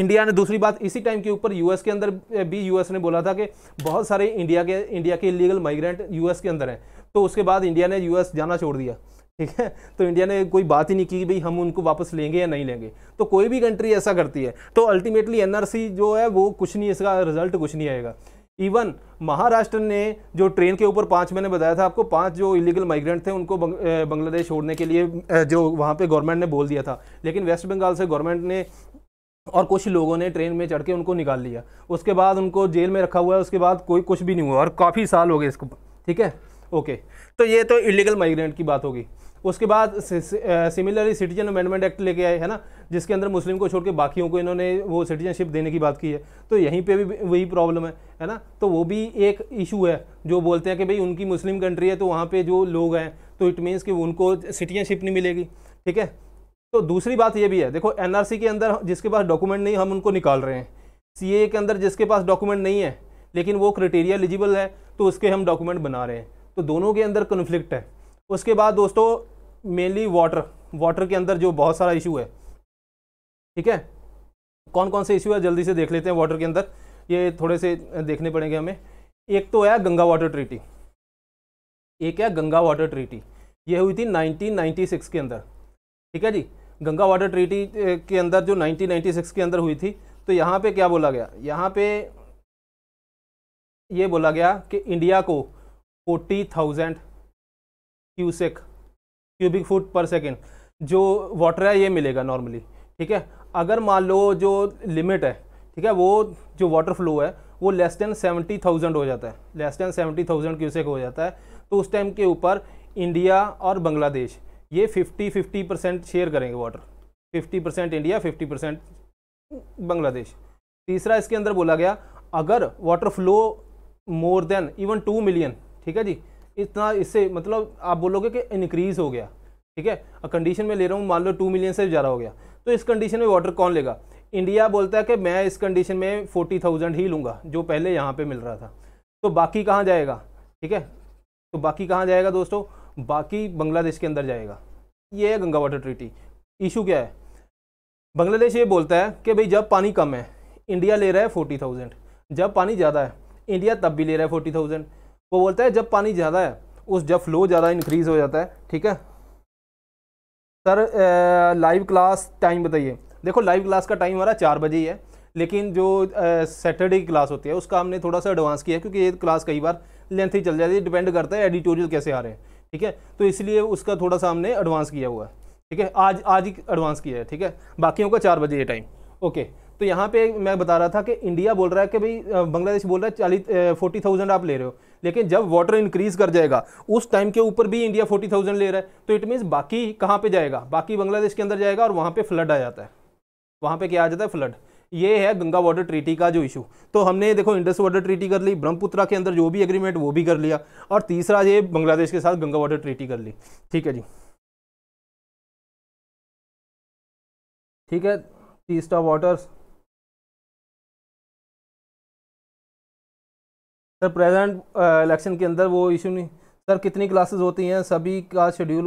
इंडिया ने दूसरी बात इसी टाइम के ऊपर यूएस के अंदर भी यूएस ने बोला था कि बहुत सारे इंडिया के इंडिया के इलीगल माइग्रेंट यूएस के अंदर हैं तो उसके बाद इंडिया ने यूएस जाना छोड़ दिया ठीक है तो इंडिया ने कोई बात ही नहीं की भाई हम उनको वापस लेंगे या नहीं लेंगे तो कोई भी कंट्री ऐसा करती है तो अल्टीमेटली एनआरसी जो है वो कुछ नहीं इसका रिजल्ट कुछ नहीं आएगा इवन महाराष्ट्र ने जो ट्रेन के ऊपर पाँच मैंने बताया था आपको पांच जो इलीगल माइग्रेंट थे उनको बांग्लादेश छोड़ने के लिए जो वहाँ पे गवर्नमेंट ने बोल दिया था लेकिन वेस्ट बंगाल से गवर्नमेंट ने और कुछ लोगों ने ट्रेन में चढ़ के उनको निकाल लिया उसके बाद उनको जेल में रखा हुआ है उसके बाद कोई कुछ भी नहीं हुआ और काफ़ी साल हो गए इसको ठीक है ओके तो ये तो इलीगल माइग्रेंट की बात होगी उसके बाद सिमिलरली सिटीजन अमेंडमेंट एक्ट लेके आए है ना जिसके अंदर मुस्लिम को छोड़ के बाकियों को इन्होंने वो सिटीजनशिप देने की बात की है तो यहीं पे भी वही प्रॉब्लम है है ना तो वो भी एक इशू है जो बोलते हैं कि भाई उनकी मुस्लिम कंट्री है तो वहाँ पर जो लोग हैं तो इट मीन्स कि उनको सिटीजनशिप नहीं मिलेगी ठीक है तो दूसरी बात ये भी है देखो एन के अंदर जिसके पास डॉक्यूमेंट नहीं हम उनको निकाल रहे हैं सी के अंदर जिसके पास डॉक्यूमेंट नहीं है लेकिन वो क्राइटेरिया एलिजिबल है तो उसके हम डॉक्यूमेंट बना रहे हैं तो दोनों के अंदर कन्फ्लिक्ट है उसके बाद दोस्तों मेनली वाटर वाटर के अंदर जो बहुत सारा इशू है ठीक है कौन कौन से इशू है जल्दी से देख लेते हैं वाटर के अंदर ये थोड़े से देखने पड़ेंगे हमें एक तो है गंगा वाटर ट्रीटी एक है गंगा वाटर ट्रीटी ये हुई थी 1996 के अंदर ठीक है जी गंगा वाटर ट्रीटी के अंदर जो 1996 के अंदर हुई थी तो यहाँ पे क्या बोला गया यहाँ पे ये बोला गया कि इंडिया को forty thousand cusec cubic foot per second जो वाटर है ये मिलेगा नॉर्मली ठीक है अगर मान लो जो लिमिट है ठीक है वो जो वाटर फ्लो है वो लेस दैन सेवेंटी थाउजेंड हो जाता है less than seventy thousand cusec हो जाता है तो उस टाइम के ऊपर इंडिया और बांग्लादेश ये फिफ्टी फिफ्टी परसेंट शेयर करेंगे water fifty percent India fifty percent Bangladesh तीसरा इसके अंदर बोला गया अगर water flow more than even two million ठीक है जी इतना इससे मतलब आप बोलोगे कि इनक्रीज़ हो गया ठीक है कंडीशन में ले रहा हूँ मान लो टू मिलियन से ज़्यादा हो गया तो इस कंडीशन में वाटर कौन लेगा इंडिया बोलता है कि मैं इस कंडीशन में फोर्टी थाउजेंड ही लूँगा जो पहले यहाँ पर मिल रहा था तो बाकी कहाँ जाएगा ठीक है तो बाकी कहाँ जाएगा दोस्तों बाकी बांग्लादेश के अंदर जाएगा ये है गंगा वाटर ट्रीटी इशू क्या है बांग्लादेश ये बोलता है कि भाई जब पानी कम है इंडिया ले रहा है फोर्टी थाउजेंड जब पानी ज़्यादा है इंडिया तब भी ले रहा है फोर्टी थाउजेंड वो बोलता है जब पानी ज़्यादा है उस जब फ्लो ज़्यादा इंक्रीज़ हो जाता है ठीक है सर लाइव क्लास टाइम बताइए देखो लाइव क्लास का टाइम हमारा चार बजे ही है लेकिन जो सैटरडे की क्लास होती है उसका हमने थोड़ा सा एडवांस किया है क्योंकि ये क्लास कई बार लेंथ ही चल जाती है डिपेंड करता है एडिटोरियल कैसे आ रहे हैं ठीक है तो इसलिए उसका थोड़ा सा हमने एडवांस किया हुआ है ठीक है आज आज ही एडवांस किया है ठीक है बाकियों का चार बजे ये टाइम ओके तो यहाँ पे मैं बता रहा था कि इंडिया बोल रहा है कि भाई बांग्लादेश बोल रहा है चालीस फोर्टी थाउजेंड आप ले रहे हो लेकिन जब वाटर इंक्रीज कर जाएगा उस टाइम के ऊपर भी इंडिया फोर्टी थाउजेंड ले रहा है तो इट मीन्स बाकी कहाँ पे जाएगा बाकी बांग्लादेश के अंदर जाएगा और वहाँ पे फ्लड आ जाता है वहाँ पे क्या आ जाता है फ्लड ये है गंगा वाटर ट्रीटी का जो इशू तो हमने देखो इंडस वाटर ट्रीटी कर ली ब्रह्मपुत्रा के अंदर जो भी एग्रीमेंट वो भी कर लिया और तीसरा ये बांग्लादेश के साथ गंगा वाटर ट्रीटी कर ली ठीक है जी ठीक है तीसरा वाटर्स सर प्रेजेंट इलेक्शन के अंदर वो इशू नहीं सर कितनी क्लासेस होती हैं सभी का शेड्यूल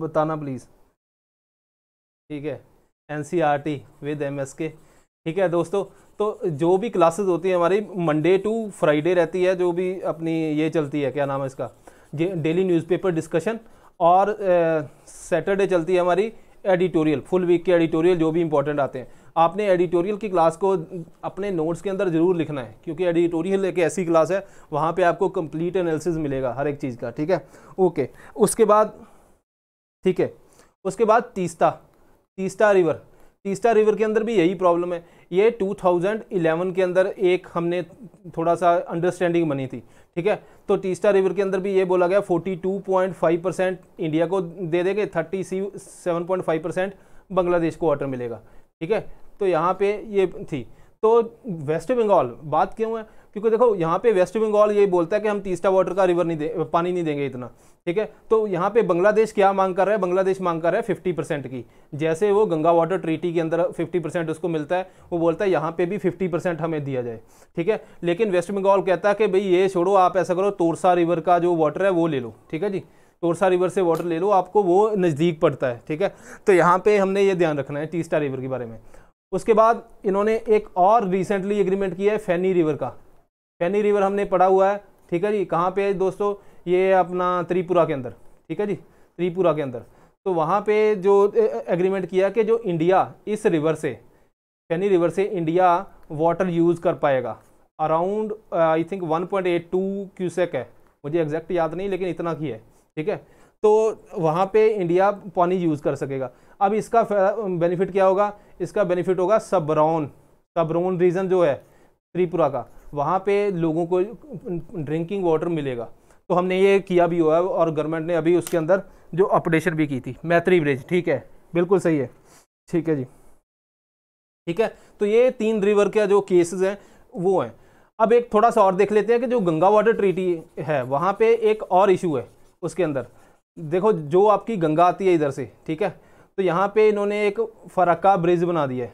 बताना प्लीज़ ठीक है N C R T with M S K ठीक है दोस्तों तो जो भी क्लासेस होती हैं हमारी मंडे टू फ्राइडे रहती है जो भी अपनी ये चलती है क्या नाम है इसका डेली न्यूज़पेपर डिस्कशन और सैटरडे चलती है हमारी एडिटोरियल फुल वीक के एडिटोरियल जो भी इंपॉर्टेंट आते हैं आपने एडिटोरियल की क्लास को अपने नोट्स के अंदर ज़रूर लिखना है क्योंकि एडिटोरियल एक ऐसी क्लास है वहाँ पर आपको कंप्लीट एनालिसिस मिलेगा हर एक चीज़ का ठीक है ओके उसके बाद ठीक है उसके बाद तीस्ता तीस्ता रिवर तीस्ता रिवर के अंदर भी यही प्रॉब्लम है ये 2011 के अंदर एक हमने थोड़ा सा अंडरस्टैंडिंग बनी थी ठीक है तो तीस्ता रिवर के अंदर भी ये बोला गया 42.5 परसेंट इंडिया को दे देंगे 37.5 परसेंट बांग्लादेश को वाटर मिलेगा ठीक है तो यहाँ पे ये थी तो वेस्ट बंगाल बात क्यों है क्योंकि देखो यहाँ पे वेस्ट बंगाल ये बोलता है कि हम तीस्ता वाटर का रिवर नहीं दे पानी नहीं देंगे इतना ठीक है तो यहाँ पे बांग्लादेश क्या मांग कर रहा है बांग्लादेश मांग कर रहा है फिफ्टी परसेंट की जैसे वो गंगा वाटर ट्रीटी के अंदर फिफ्टी परसेंट उसको मिलता है वो बोलता है यहाँ पे भी फिफ्टी परसेंट हमें दिया जाए ठीक है लेकिन वेस्ट बंगाल कहता है कि भाई ये छोड़ो आप ऐसा करो तोरसा रिवर का जो वाटर है वो ले लो ठीक है जी तोरसा रिवर से वाटर ले लो आपको वो नज़दीक पड़ता है ठीक है तो यहाँ पर हमने ये ध्यान रखना है तीस्ता रिवर के बारे में उसके बाद इन्होंने एक और रिसेंटली एग्रीमेंट किया है फैनी रिवर का फैनी रिवर हमने पढ़ा हुआ है ठीक है जी कहाँ पे है दोस्तों ये अपना त्रिपुरा के अंदर ठीक है जी त्रिपुरा के अंदर तो वहाँ पे जो एग्रीमेंट किया कि जो इंडिया इस रिवर से फैनी रिवर से इंडिया वाटर यूज़ कर पाएगा around I think one cusec है मुझे एग्जैक्ट याद नहीं लेकिन इतना ही है ठीक है तो वहाँ पर इंडिया पानी यूज़ कर सकेगा अब इसका बेनिफिट क्या होगा इसका बेनिफिट होगा सबरौन सबरौन रीजन जो है त्रिपुरा का वहाँ पे लोगों को ड्रिंकिंग वाटर मिलेगा तो हमने ये किया भी हुआ है और गवर्नमेंट ने अभी उसके अंदर जो अपडेशन भी की थी मैत्री ब्रिज ठीक है बिल्कुल सही है ठीक है जी ठीक है तो ये तीन रिवर के जो केसेस हैं वो हैं अब एक थोड़ा सा और देख लेते हैं कि जो गंगा वाटर ट्रीटी है वहाँ पे एक और इशू है उसके अंदर देखो जो आपकी गंगा आती है इधर से ठीक है तो यहाँ पे इन्होंने एक फरक्का ब्रिज बना दिया है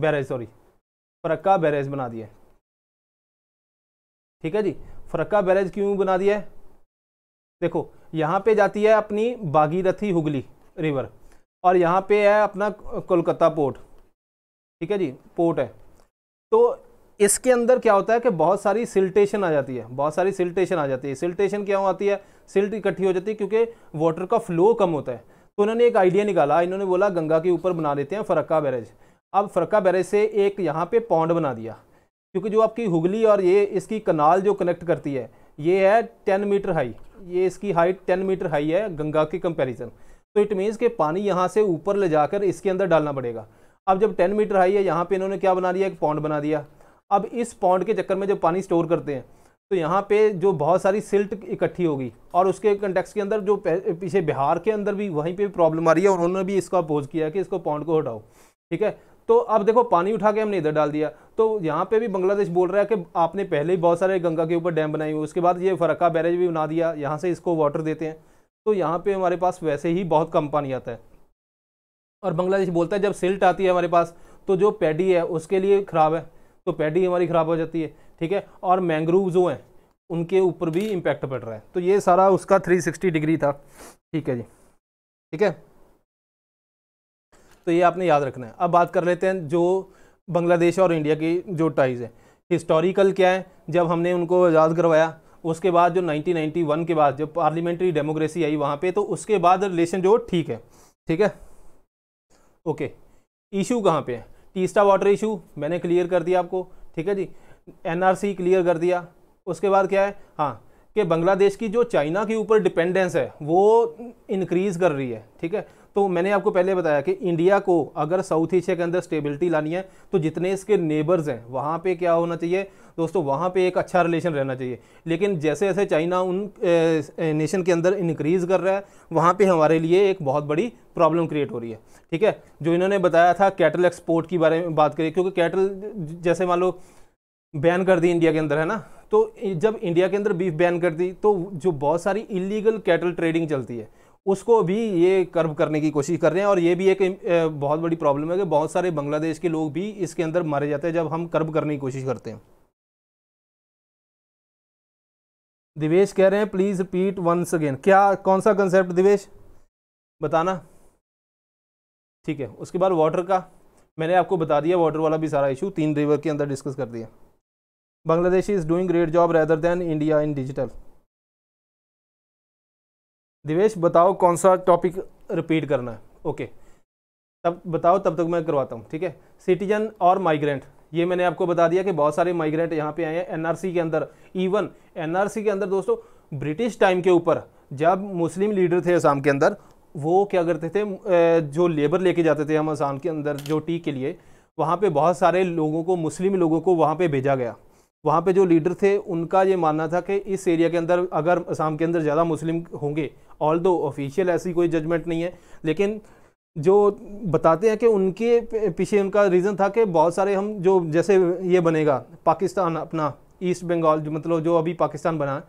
बैरेज सॉरी फरक्का बैरेज बना दिया है ठीक है जी फरक्का बैरेज क्यों बना दिया है देखो यहाँ पे जाती है अपनी बागीरथी हुगली रिवर और यहाँ पे है अपना कोलकाता पोर्ट ठीक है जी पोर्ट है तो इसके अंदर क्या होता है कि बहुत सारी सिल्टेशन आ जाती है बहुत सारी सिल्टेशन आ जाती है सिल्टेशन क्यों आती है सिल्ट इकट्ठी हो जाती है क्योंकि वाटर का फ्लो कम होता है तो उन्होंने एक आइडिया निकाला इन्होंने बोला गंगा के ऊपर बना देते हैं फरक्का बैरेज अब फरक्का बैरेज से एक यहाँ पे पौंड बना दिया क्योंकि जो आपकी हुगली और ये इसकी कनाल जो कनेक्ट करती है ये है टेन मीटर हाई ये इसकी हाइट टेन मीटर हाई है गंगा के कंपेरिजन तो इट मीन्स के पानी यहाँ से ऊपर ले जाकर इसके अंदर डालना पड़ेगा अब जब टेन मीटर हाई है यहाँ पर इन्होंने क्या बना दिया एक पौंड बना दिया अब इस पौंड के चक्कर में जब पानी स्टोर करते हैं तो यहाँ पे जो बहुत सारी सिल्ट इकट्ठी होगी और उसके कंटेक्स के अंदर जो पीछे बिहार के अंदर भी वहीं पे प्रॉब्लम आ रही है और उन्होंने भी इसको अपोज किया कि इसको पौंड को हटाओ ठीक है तो अब देखो पानी उठा के हमने इधर डाल दिया तो यहाँ पे भी बांग्लादेश बोल रहा है कि आपने पहले ही बहुत सारे गंगा के ऊपर डैम बनाए हुए उसके बाद ये फरक्का बैरेज भी बना दिया यहाँ से इसको वाटर देते हैं तो यहाँ पर हमारे पास वैसे ही बहुत कम पानी आता है और बांग्लादेश बोलता है जब सिल्ट आती है हमारे पास तो जो पैडी है उसके लिए ख़राब है तो पैडी हमारी ख़राब हो जाती है ठीक है और मैंग्रोव जो हैं उनके ऊपर भी इम्पैक्ट पड़ रहा है तो ये सारा उसका 360 डिग्री था ठीक है जी ठीक है तो ये आपने याद रखना है अब बात कर लेते हैं जो बांग्लादेश और इंडिया की जो टाइज़ है हिस्टोरिकल क्या है जब हमने उनको आज़ाद करवाया उसके बाद जो 1991 के बाद जब पार्लियामेंट्री डेमोक्रेसी आई वहाँ पे तो उसके बाद रिलेशन जो ठीक है ठीक है ओके इशू कहाँ पे है तीसरा वाटर इशू मैंने क्लियर कर दिया आपको ठीक है जी एनआरसी क्लियर कर दिया उसके बाद क्या है हाँ कि बांग्लादेश की जो चाइना के ऊपर डिपेंडेंस है वो इंक्रीज़ कर रही है ठीक है तो मैंने आपको पहले बताया कि इंडिया को अगर साउथ एशिया के अंदर स्टेबिलिटी लानी है तो जितने इसके नेबर्स हैं वहाँ पे क्या होना चाहिए दोस्तों वहाँ पे एक अच्छा रिलेशन रहना चाहिए लेकिन जैसे जैसे चाइना उन ए, नेशन के अंदर इंक्रीज़ कर रहा है वहाँ पे हमारे लिए एक बहुत बड़ी प्रॉब्लम क्रिएट हो रही है ठीक है जो इन्होंने बताया था कैटल एक्सपोर्ट की बारे में बात करी क्योंकि कैटल जैसे मान लो बैन कर दी इंडिया के अंदर है ना तो जब इंडिया के अंदर बीफ बैन कर दी तो जो बहुत सारी इलीगल कैटल ट्रेडिंग चलती है उसको भी ये कर्व करने की कोशिश कर रहे हैं और ये भी एक बहुत बड़ी प्रॉब्लम है कि बहुत सारे बांग्लादेश के लोग भी इसके अंदर मारे जाते हैं जब हम कर्व करने की कोशिश करते हैं दिवेश कह रहे हैं प्लीज़ रिपीट वंस अगेन क्या कौन सा कंसेप्ट दिवेश बताना ठीक है उसके बाद वाटर का मैंने आपको बता दिया वाटर वाला भी सारा इशू तीन रिवर के अंदर डिस्कस कर दिया Bangladesh is doing great job rather than India in digital. Divesh बताओ कौन सा टॉपिक रिपीट करना है ओके okay. तब बताओ तब तक मैं करवाता हूँ ठीक है सिटीजन और माइग्रेंट ये मैंने आपको बता दिया कि बहुत सारे माइग्रेंट यहाँ पे आए हैं एनआरसी के अंदर इवन एनआरसी के अंदर दोस्तों ब्रिटिश टाइम के ऊपर जब मुस्लिम लीडर थे असम के अंदर वो क्या करते थे जो लेबर लेके जाते थे हम असम के अंदर जो टी के लिए वहाँ पे बहुत सारे लोगों को मुस्लिम लोगों को वहाँ पे भेजा गया वहाँ पे जो लीडर थे उनका ये मानना था कि इस एरिया के अंदर अगर असम के अंदर ज़्यादा मुस्लिम होंगे ऑल दो ऑफिशियल ऐसी कोई जजमेंट नहीं है लेकिन जो बताते हैं कि उनके पीछे उनका रीज़न था कि बहुत सारे हम जो जैसे ये बनेगा पाकिस्तान अपना ईस्ट बंगाल जो मतलब जो अभी पाकिस्तान बना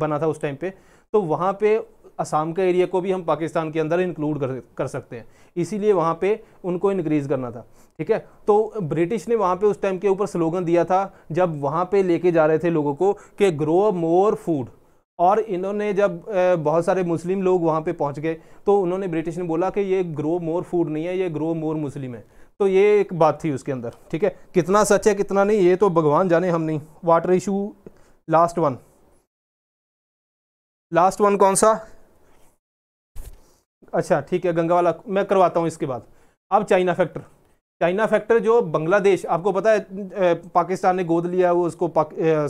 बना था उस टाइम पे तो वहाँ पे असम के एरिया को भी हम पाकिस्तान के अंदर इंक्लूड कर कर सकते हैं इसीलिए वहाँ पे उनको इनक्रीज़ करना था ठीक है तो ब्रिटिश ने वहां पे उस टाइम के ऊपर स्लोगन दिया था जब वहां पे लेके जा रहे थे लोगों को कि ग्रो मोर फूड और इन्होंने जब बहुत सारे मुस्लिम लोग वहां पे पहुंच गए तो उन्होंने ब्रिटिश ने बोला कि ये ग्रो मोर फूड नहीं है ये ग्रो मोर मुस्लिम है तो ये एक बात थी उसके अंदर ठीक है कितना सच है कितना नहीं ये तो भगवान जाने हम नहीं water issue last one last one कौन सा अच्छा ठीक है गंगा वाला मैं करवाता हूँ इसके बाद अब चाइना फैक्टर चाइना फैक्टर जो बांग्लादेश आपको पता है पाकिस्तान ने गोद लिया वो उसको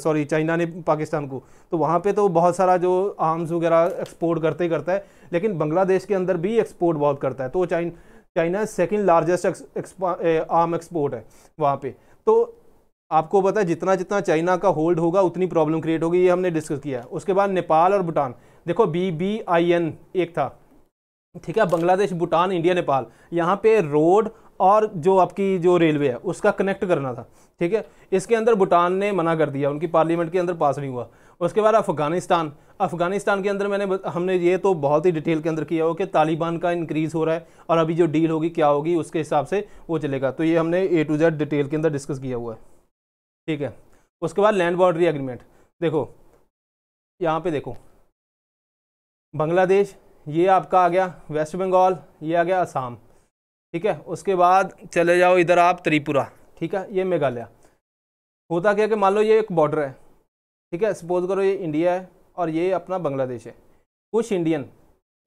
सॉरी चाइना ने पाकिस्तान को तो वहाँ पे तो बहुत सारा जो आर्म्स वगैरह एक्सपोर्ट करते ही करता है लेकिन बांग्लादेश के अंदर भी एक्सपोर्ट बहुत करता है तो China China second largest arm export है वहाँ पर तो आपको पता है जितना जितना चाइना का होल्ड होगा उतनी प्रॉब्लम क्रिएट होगी ये हमने डिस्कस किया उसके बाद नेपाल और भूटान देखो बी बी आई एन एक था ठीक है बांग्लादेश भूटान इंडिया नेपाल यहाँ पे रोड और जो आपकी जो रेलवे है उसका कनेक्ट करना था ठीक है इसके अंदर भूटान ने मना कर दिया उनकी पार्लियामेंट के अंदर पास नहीं हुआ उसके बाद अफ़गानिस्तान अफ़गानिस्तान के अंदर मैंने हमने ये तो बहुत ही डिटेल के अंदर किया हो कि तालिबान का इंक्रीज़ हो रहा है और अभी जो डील होगी क्या होगी उसके हिसाब से वो चलेगा तो ये हमने ए टू जेड डिटेल के अंदर डिस्कस किया हुआ है ठीक है उसके बाद लैंड बाउंड्री एग्रीमेंट देखो यहाँ पे देखो बांग्लादेश ये आपका आ गया वेस्ट बंगाल ये आ गया आसाम ठीक है उसके बाद चले जाओ इधर आप त्रिपुरा ठीक है ये मेघालय होता क्या कि मान लो ये एक बॉर्डर है ठीक है सपोज करो ये इंडिया है और ये अपना बांग्लादेश है कुछ इंडियन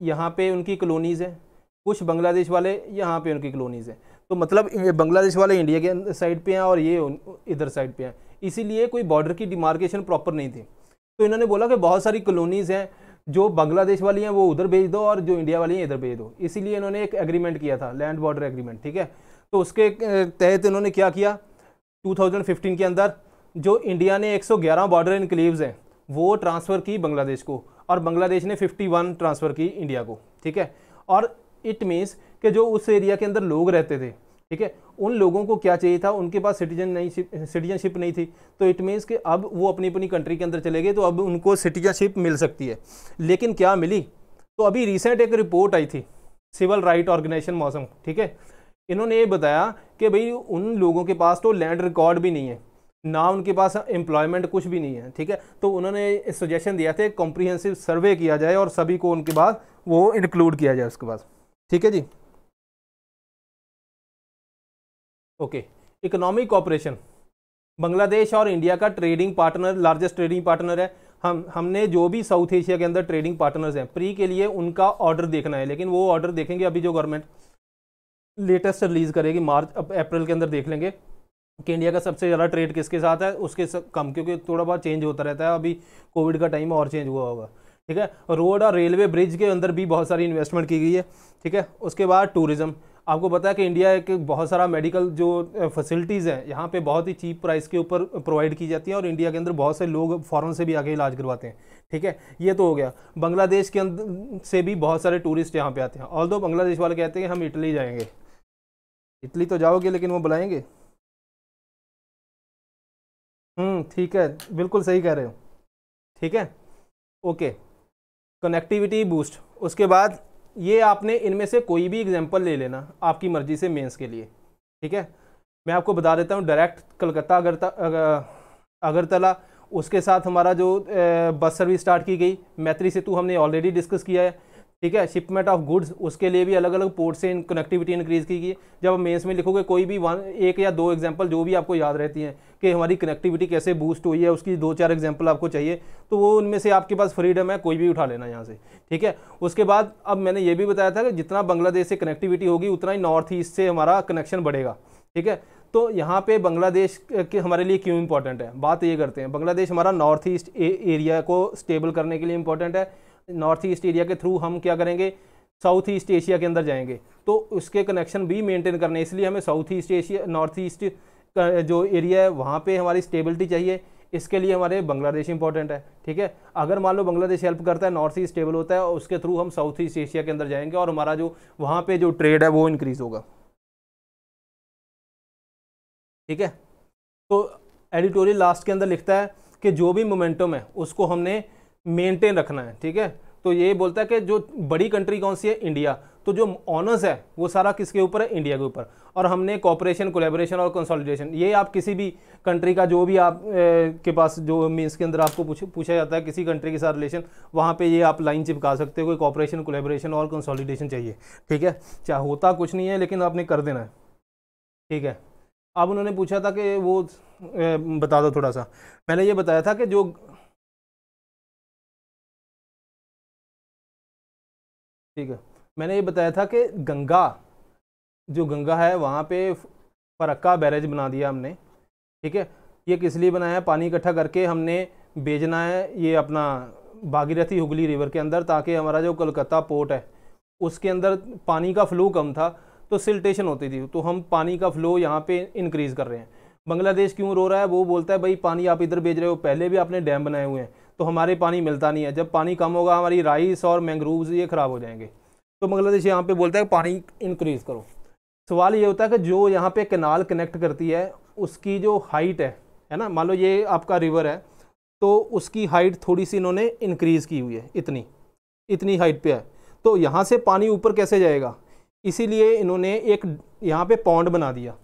यहाँ पे उनकी कलोनीज़ हैं कुछ बांग्लादेश वाले यहाँ पे उनकी कलोनीज़ हैं तो मतलब बांग्लादेश वाले इंडिया के साइड पे हैं और ये इधर साइड पे हैं इसीलिए कोई बॉर्डर की डिमार्केशन प्रॉपर नहीं थी तो इन्होंने बोला कि बहुत सारी कलोनीज़ हैं जो बांग्लादेश वाली हैं वो उधर भेज दो और जो इंडिया वाली हैं इधर भेज दो इसीलिए इन्होंने एक एग्रीमेंट किया था लैंड बॉर्डर एग्रीमेंट ठीक है तो उसके तहत इन्होंने क्या किया 2015 के अंदर जो इंडिया ने 111 बॉर्डर इनक्लेव्स हैं वो ट्रांसफ़र की बांग्लादेश को और बांग्लादेश ने 51 ट्रांसफ़र की इंडिया को ठीक है और इट मीन्स कि जो उस एरिया के अंदर लोग रहते थे ठीक है उन लोगों को क्या चाहिए था उनके पास सिटीजन नहीं सिटीजनशिप नहीं थी तो इट मीन्स कि अब वो अपनी अपनी कंट्री के अंदर चले गए तो अब उनको सिटीजनशिप मिल सकती है लेकिन क्या मिली तो अभी रिसेंट एक रिपोर्ट आई थी सिविल राइट ऑर्गेनाइजेशन मौसम ठीक है इन्होंने ये बताया कि भाई उन लोगों के पास तो लैंड रिकॉर्ड भी नहीं है ना उनके पास एम्प्लॉयमेंट कुछ भी नहीं है ठीक है तो उन्होंने सजेशन दिया था कॉम्प्रिहेंसिव सर्वे किया जाए और सभी को उनके पास वो इंक्लूड किया जाए उसके पास ठीक है जी ओके इकोनॉमिक कॉपरेशन बांग्लादेश और इंडिया का trading partner largest trading partner है हम हमने जो भी साउथ एशिया के अंदर ट्रेडिंग पार्टनर्स हैं प्री के लिए उनका ऑर्डर देखना है लेकिन वो ऑर्डर देखेंगे अभी जो गवर्नमेंट लेटेस्ट रिलीज़ करेगी मार्च अब अप्रैल के अंदर देख लेंगे कि इंडिया का सबसे ज़्यादा ट्रेड किसके साथ है उसके कम क्योंकि थोड़ा बहुत चेंज होता रहता है अभी कोविड का टाइम और चेंज हुआ होगा ठीक है रोड और रेलवे ब्रिज के अंदर भी बहुत सारी इन्वेस्टमेंट की गई है ठीक है उसके बाद टूरिज़्म आपको पता है कि इंडिया एक बहुत सारा मेडिकल जो फैसिलिटीज़ हैं यहाँ पे बहुत ही चीप प्राइस के ऊपर प्रोवाइड की जाती है और इंडिया के अंदर बहुत से लोग फ़ॉरन से भी आके इलाज करवाते हैं ठीक है ये तो हो गया बांग्लादेश के अंदर से भी बहुत सारे टूरिस्ट यहाँ पे आते हैं ऑल बांग्लादेश वाले कहते हैं हम इटली जाएंगे इटली तो जाओगे लेकिन वो बुलाएंगे हम्म, ठीक है बिल्कुल सही कह रहे हो ठीक है ओके कनेक्टिविटी बूस्ट उसके बाद ये आपने इनमें से कोई भी एग्जाम्पल ले लेना आपकी मर्जी से मेंस के लिए ठीक है मैं आपको बता देता हूँ डायरेक्ट कलकत्ता अगरता अगरतला उसके साथ हमारा जो बस सर्विस स्टार्ट की गई मैत्री सेतु हमने ऑलरेडी डिस्कस किया है ठीक है शिपमेंट ऑफ गुड्स उसके लिए भी अलग अलग पोर्ट से इन कनेक्टिविटी इंक्रीज़ की गई जब मेंस में लिखोगे कोई भी वन एक या दो एग्जांपल जो भी आपको याद रहती हैं कि हमारी कनेक्टिविटी कैसे बूस्ट हुई है उसकी दो चार एग्जांपल आपको चाहिए तो वो उनमें से आपके पास फ्रीडम है कोई भी उठा लेना यहाँ से ठीक है उसके बाद अब मैंने ये भी बताया था कि जितना बांग्लादेश से कनेक्टिविटी होगी उतना ही नॉर्थ ईस्ट से हमारा कनेक्शन बढ़ेगा ठीक है तो यहाँ पे बांग्लादेश के हमारे लिए क्यों इंपॉर्टेंट है बात ये करते हैं बांग्लादेश हमारा नॉर्थ ईस्ट एरिया को स्टेबल करने के लिए इंपॉर्टेंट है नॉर्थ ईस्ट एरिया के थ्रू हम क्या करेंगे साउथ ईस्ट एशिया के अंदर जाएंगे तो उसके कनेक्शन भी मेंटेन करने इसलिए हमें South East Asia north east जो एरिया है वहाँ पे हमारी स्टेबिलिटी चाहिए इसके लिए हमारे बांग्लादेश इंपॉर्टेंट है ठीक है अगर मान लो बांग्लादेश हेल्प करता है नॉर्थ ईस्ट स्टेबल होता है और उसके थ्रू हम साउथ ईस्ट एशिया के अंदर जाएंगे और हमारा जो वहाँ पर जो ट्रेड है वो इंक्रीज होगा ठीक है तो एडिटोरियल लास्ट के अंदर लिखता है कि जो भी मोमेंटम है उसको हमने मेंटेन रखना है ठीक है तो ये बोलता है कि जो बड़ी कंट्री कौन सी है इंडिया तो जो ऑनर्स है वो सारा किसके ऊपर है इंडिया के ऊपर और हमने कॉपरेशन कोलेबोरेशन और कंसोलिडेशन ये आप किसी भी कंट्री का जो भी आप ए, के पास जो मीन्स के अंदर आपको पूछा जाता है किसी कंट्री के साथ रिलेशन वहाँ पे ये आप लाइन चिपका सकते हो कि कॉपरेशन कोलेबोरेशन और कंसोलिडेशन चाहिए ठीक है चाहे होता कुछ नहीं है लेकिन आपने कर देना है ठीक है अब उन्होंने पूछा था कि वो ए, बता दो थोड़ा सा मैंने ये बताया था कि जो ठीक है मैंने ये बताया था कि गंगा जो गंगा है वहाँ पे फरक्का बैरेज बना दिया हमने ठीक है ये किस लिए बनाया है पानी इकट्ठा करके हमने भेजना है ये अपना भागीरथी हुगली रिवर के अंदर ताकि हमारा जो कलकत्ता पोर्ट है उसके अंदर पानी का फ़्लो कम था तो सिल्टेशन होती थी तो हम पानी का फ़्लो यहाँ पे इंक्रीज़ कर रहे हैं बांग्लादेश क्यों रो रहा है वो बोलता है भाई पानी आप इधर भेज रहे हो पहले भी आपने डैम बनाए हुए हैं तो हमारे पानी मिलता नहीं है जब पानी कम होगा हमारी राइस और मैंग्रोव्स ये ख़राब हो जाएंगे तो बांग्लादेश मतलब यहाँ पे बोलता है पानी इंक्रीज़ करो सवाल ये होता है कि जो यहाँ पे कनाल कनेक्ट करती है उसकी जो हाइट है है ना मान लो ये आपका रिवर है तो उसकी हाइट थोड़ी सी इन्होंने इंक्रीज़ की हुई है इतनी इतनी हाइट पे है तो यहाँ से पानी ऊपर कैसे जाएगा इसीलिए इन्होंने एक यहाँ पे पौंड बना दिया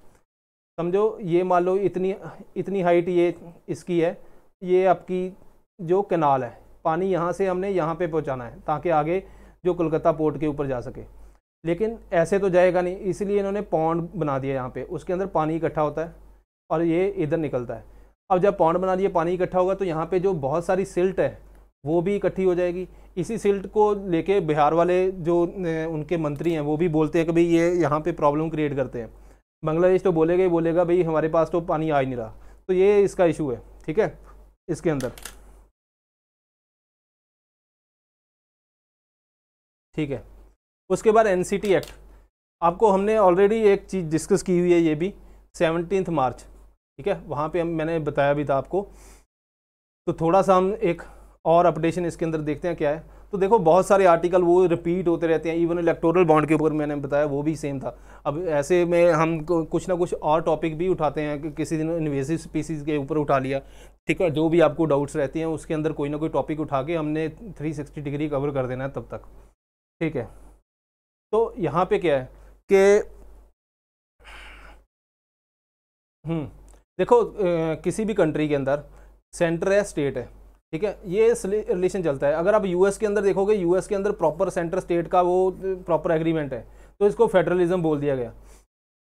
समझो ये मान लो इतनी इतनी हाइट ये इसकी है ये आपकी जो कनाल है पानी यहाँ से हमने यहाँ पे पहुँचाना है ताकि आगे जो कोलकाता पोर्ट के ऊपर जा सके लेकिन ऐसे तो जाएगा नहीं इसलिए इन्होंने पौंड बना दिया यहाँ पे उसके अंदर पानी इकट्ठा होता है और ये इधर निकलता है अब जब पौंड बना दिया पानी इकट्ठा होगा तो यहाँ पे जो बहुत सारी सिल्ट है वो भी इकट्ठी हो जाएगी इसी सिल्ट को लेके बिहार वाले जो उनके मंत्री हैं वो भी बोलते हैं कि भाई ये यहाँ पर प्रॉब्लम क्रिएट करते हैं बांग्लादेश तो बोलेगा ही बोलेगा भाई हमारे पास तो पानी आ ही नहीं रहा तो ये इसका इशू है ठीक है इसके अंदर ठीक है उसके बाद एन एक्ट आपको हमने ऑलरेडी एक चीज़ डिस्कस की हुई है ये भी सेवनटीन मार्च ठीक है वहाँ पे हम मैंने बताया भी था आपको तो थोड़ा सा हम एक और अपडेशन इसके अंदर देखते हैं क्या है तो देखो बहुत सारे आर्टिकल वो रिपीट होते रहते हैं इवन इलेक्टोरल बॉन्ड के ऊपर मैंने बताया वो भी सेम था अब ऐसे में हम कुछ ना कुछ और टॉपिक भी उठाते हैं कि किसी दिन इन्वेसिव स्पीसीज़ के ऊपर उठा लिया ठीक है जो भी आपको डाउट्स रहती हैं उसके अंदर कोई ना कोई टॉपिक उठा के हमने थ्री डिग्री कवर कर देना है तब तक ठीक है तो यहाँ पे क्या है कि हम्म, देखो किसी भी कंट्री के अंदर सेंटर है स्टेट है ठीक है ये रिलेशन चलता है अगर आप यूएस के अंदर देखोगे यूएस के अंदर प्रॉपर सेंटर स्टेट का वो प्रॉपर एग्रीमेंट है तो इसको फेडरलिज्म बोल दिया गया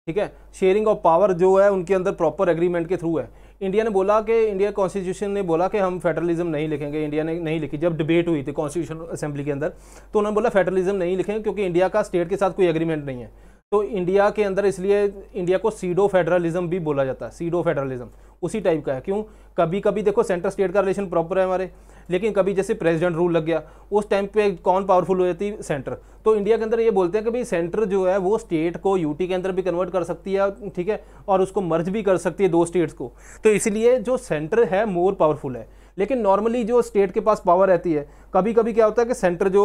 ठीक है शेयरिंग ऑफ पावर जो है उनके अंदर प्रॉपर एग्रीमेंट के थ्रू है इंडिया ने बोला कि इंडिया कॉन्स्टिट्यूशन ने बोला कि हम फेडरलिज्म नहीं लिखेंगे इंडिया ने नहीं लिखी जब डिबेट हुई थी कॉन्स्टिट्यूशन असेंबली के अंदर तो उन्होंने बोला फेडरलिज्म नहीं लिखेंगे क्योंकि इंडिया का स्टेट के साथ कोई एग्रीमेंट नहीं है तो इंडिया के अंदर इसलिए इंडिया को सीडो फेडरलिज्म भी बोला जाता है सीडो फेडरलिज्म उसी टाइप का है क्यों कभी कभी देखो सेंटर स्टेट का रिलेशन प्रॉपर है हमारे लेकिन कभी जैसे प्रेसिडेंट रूल लग गया उस टाइम पे कौन पावरफुल हो जाती है सेंटर तो इंडिया के अंदर ये बोलते हैं कि भाई सेंटर जो है वो स्टेट को यूटी के अंदर भी कन्वर्ट कर सकती है ठीक है और उसको मर्ज भी कर सकती है दो स्टेट्स को तो इसलिए जो सेंटर है मोर पावरफुल है लेकिन नॉर्मली जो स्टेट के पास पावर रहती है कभी कभी क्या होता है कि सेंटर जो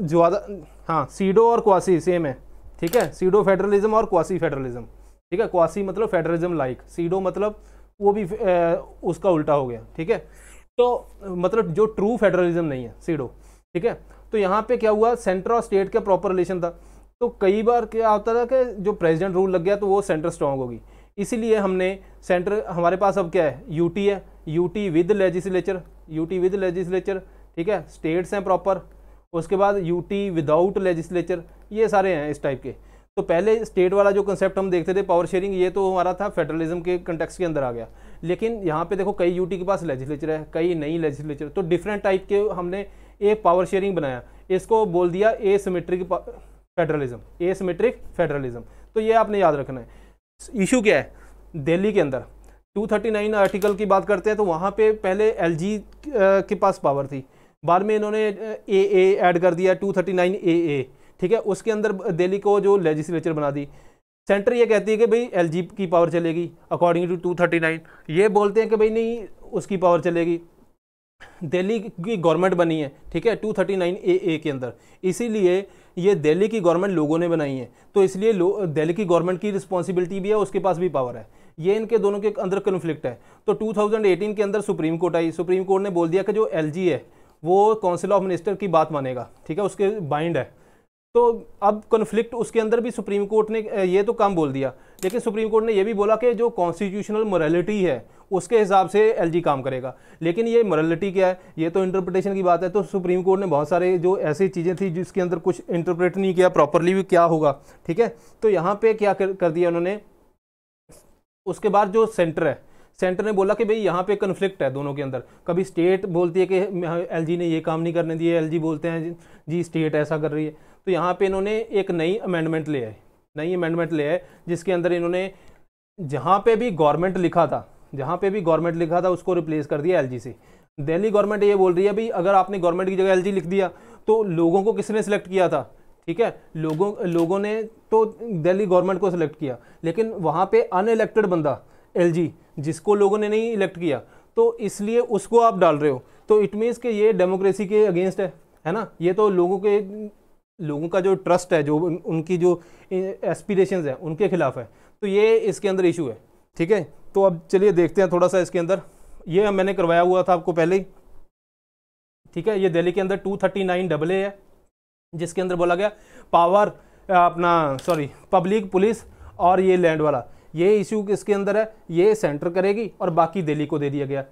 ज्यादा हाँ सीडो और क्वासी सेम है ठीक है सीडो फेडरलिज्म और क्वासी फेडरलिज्म ठीक है क्वासी मतलब फेडरलिज्म लाइक सीडो मतलब वो भी ए, उसका उल्टा हो गया ठीक है तो मतलब जो ट्रू फेडरलिज्म नहीं है सीडो ठीक है तो यहाँ पे क्या हुआ सेंटर और स्टेट का प्रॉपर रिलेशन था तो कई बार क्या होता था कि जो प्रेसिडेंट रूल लग गया तो वो सेंटर स्ट्रॉन्ग होगी इसीलिए हमने सेंटर हमारे पास अब क्या है यूटी है UT with legislature UT with legislature ठीक है स्टेट्स हैं प्रॉपर उसके बाद यूटी विदाउट लेजिस्लेचर ये सारे हैं इस टाइप के तो पहले स्टेट वाला जो कंसेप्ट हम देखते थे पावर शेयरिंग ये तो हमारा था फेडरलिज्म के कंटेक्स के अंदर आ गया लेकिन यहाँ पे देखो कई यूटी के पास लेजिस्लेचर है कई नई लेजिस्लेचर तो डिफरेंट टाइप के हमने एक पावर शेयरिंग बनाया इसको बोल दिया asymmetric federalism asymmetric federalism तो ये आपने याद रखना है इशू क्या है दिल्ली के अंदर 239 आर्टिकल की बात करते हैं तो वहाँ पे पहले एल के पास पावर थी बाद में इन्होंने ए ऐड कर दिया 239 ए ए ठीक है उसके अंदर दिल्ली को जो लेजिस्लेचर बना दी सेंटर ये कहती है कि भाई एल की पावर चलेगी according to two thirty nine ये बोलते हैं कि भाई नहीं उसकी पावर चलेगी दिल्ली की गवर्नमेंट बनी है ठीक है two thirty nine A A के अंदर इसीलिए ये दिल्ली की गवर्नमेंट लोगों ने बनाई है तो इसलिए दिल्ली की गवर्नमेंट की रिस्पॉन्सिबिलिटी भी है उसके पास भी पावर है ये इनके दोनों के अंदर कन्फ्लिक्ट है तो 2018 के अंदर सुप्रीम कोर्ट आई सुप्रीम कोर्ट ने बोल दिया कि जो एल है वो काउंसिल ऑफ मिनिस्टर की बात मानेगा ठीक है उसके बाइंड है तो अब कन्फ्लिक्ट उसके अंदर भी सुप्रीम कोर्ट ने ये तो कम बोल दिया लेकिन सुप्रीम कोर्ट ने यह भी बोला कि जो कॉन्स्टिट्यूशनल मोरलिटी है उसके हिसाब से एलजी काम करेगा लेकिन ये मोरलिटी क्या है ये तो इंटरप्रटेशन की बात है तो सुप्रीम कोर्ट ने बहुत सारे जो ऐसी चीज़ें थी जिसके अंदर कुछ इंटरप्रेट नहीं किया प्रॉपरली भी क्या होगा ठीक है तो यहाँ पर क्या कर, कर दिया उन्होंने उसके बाद जो सेंटर है सेंटर ने बोला कि भाई यहाँ पे कन्फ्लिक्ट है दोनों के अंदर कभी स्टेट बोलती है कि एलजी ने ये काम नहीं करने दिए एलजी बोलते हैं जी स्टेट ऐसा कर रही है तो यहाँ पे इन्होंने एक नई अमेंडमेंट ले है नई अमेंडमेंट ले है जिसके अंदर इन्होंने जहाँ पे भी गवर्नमेंट लिखा था जहाँ पे भी गवर्नमेंट लिखा था उसको रिप्लेस कर दिया एल से दिल्ली गवर्नमेंट ये बोल रही है भाई अगर आपने गवर्नमेंट की जगह एल लिख दिया तो लोगों को किसने सेलेक्ट किया था ठीक है लोगों लोगों ने तो दिल्ली गवर्नमेंट को सिलेक्ट किया लेकिन वहाँ पर अनइलेक्टेड बंदा एल जिसको लोगों ने नहीं इलेक्ट किया तो इसलिए उसको आप डाल रहे हो तो इट मीन्स कि ये डेमोक्रेसी के अगेंस्ट है है ना ये तो लोगों के लोगों का जो ट्रस्ट है जो उनकी जो एस्पिरेशंस है उनके खिलाफ है तो ये इसके अंदर इशू है ठीक है तो अब चलिए देखते हैं थोड़ा सा इसके अंदर ये मैंने करवाया हुआ था आपको पहले ही ठीक है ये दिल्ली के अंदर two thirty nine double A है जिसके अंदर बोला गया पावर अपना सॉरी पब्लिक पुलिस और ये लैंड वाला ये इशू किसके अंदर है ये सेंटर करेगी और बाकी दिल्ली को दे दिया गया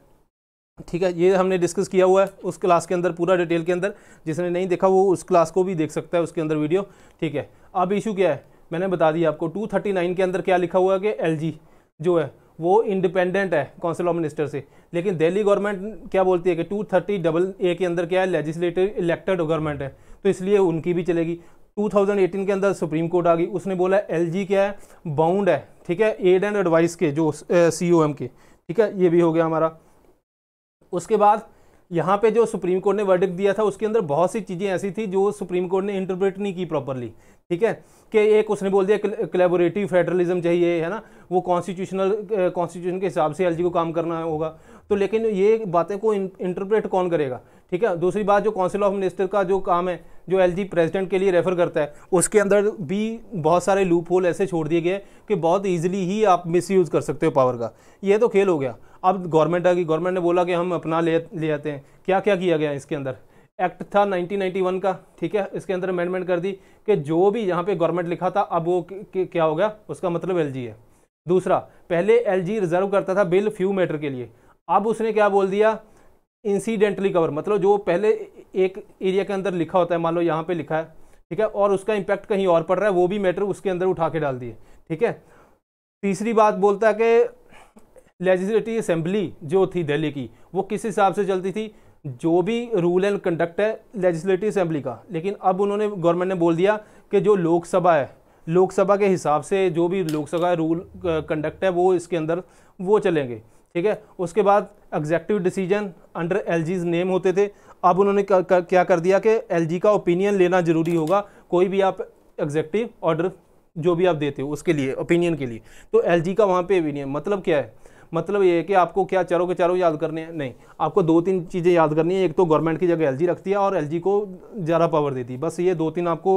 ठीक है ये हमने डिस्कस किया हुआ है उस क्लास के अंदर पूरा डिटेल के अंदर जिसने नहीं देखा वो उस क्लास को भी देख सकता है उसके अंदर वीडियो ठीक है अब इशू क्या है मैंने बता दिया आपको 239 के अंदर क्या लिखा हुआ है कि एलजी जो है वो इंडिपेंडेंट है काउंसिल ऑफ मिनिस्टर से लेकिन दिल्ली गवर्नमेंट क्या बोलती है कि टू थर्टी डबल ए के अंदर क्या है लेजिस्लेटिव इलेक्टेड गवर्नमेंट है तो इसलिए उनकी भी चलेगी 2018 के अंदर सुप्रीम कोर्ट आ गई उसने बोला एल क्या है बाउंड है ठीक है एड एंड एडवाइस के जो सी uh, के ठीक है ये भी हो गया हमारा उसके बाद यहाँ पे जो सुप्रीम कोर्ट ने वर्डिक दिया था उसके अंदर बहुत सी चीज़ें ऐसी थी जो सुप्रीम कोर्ट ने इंटरप्रेट नहीं की प्रॉपरली ठीक है कि एक उसने बोल दिया कलेबोरेटिव फेडरलिज्म चाहिए है ना वो कॉन्स्टिट्यूशनल कॉन्स्टिट्यूशन के हिसाब से एलजी को काम करना होगा तो लेकिन ये बातें को इंटरप्रेट कौन करेगा ठीक है दूसरी बात जो काउंसिल ऑफ मिनिस्टर का जो काम है जो एलजी प्रेसिडेंट के लिए रेफर करता है उसके अंदर भी बहुत सारे लूप होल ऐसे छोड़ दिए गए कि बहुत ईजिली ही आप मिसयूज़ कर सकते हो पावर का ये तो खेल हो गया अब गवर्नमेंट आ गई गवर्नमेंट ने बोला कि हम अपना ले ले आते हैं क्या क्या किया गया इसके अंदर एक्ट था 1991 का ठीक है इसके अंदर अमेंडमेंट कर दी कि जो भी यहाँ पे गवर्नमेंट लिखा था अब वो क्या हो गया उसका मतलब एलजी है दूसरा पहले एलजी रिजर्व करता था बिल फ्यू मैटर के लिए अब उसने क्या बोल दिया इंसीडेंटली कवर मतलब जो पहले एक एरिया के अंदर लिखा होता है मान लो यहाँ पे लिखा है ठीक है और उसका इंपैक्ट कहीं और पड़ रहा है वो भी मैटर उसके अंदर उठा के डाल दिए ठीक है तीसरी बात बोलता है कि लेजिस्लेटिव असेंबली जो थी दिल्ली की वो किस हिसाब से चलती थी जो भी रूल एंड कंडक्ट है लेजिस्लेटिव असेंबली का लेकिन अब उन्होंने गवर्नमेंट ने बोल दिया कि जो लोकसभा है लोकसभा के हिसाब से जो भी लोकसभा रूल कंडक्ट uh, है वो इसके अंदर वो चलेंगे ठीक है उसके बाद executive decision under LG's name होते थे अब उन्होंने क्या कर दिया कि एलजी का ओपिनियन लेना ज़रूरी होगा कोई भी आप एग्जेक्टिव ऑर्डर जो भी आप देते हो उसके लिए ओपिनियन के लिए तो एलजी का वहाँ पे ओपिनियन मतलब क्या है मतलब ये है कि आपको क्या चारों के चारों याद करने हैं नहीं आपको दो तीन चीज़ें याद करनी है एक तो गवर्नमेंट की जगह एल रखती है और एल को ज़्यादा पावर देती है बस ये दो तीन आपको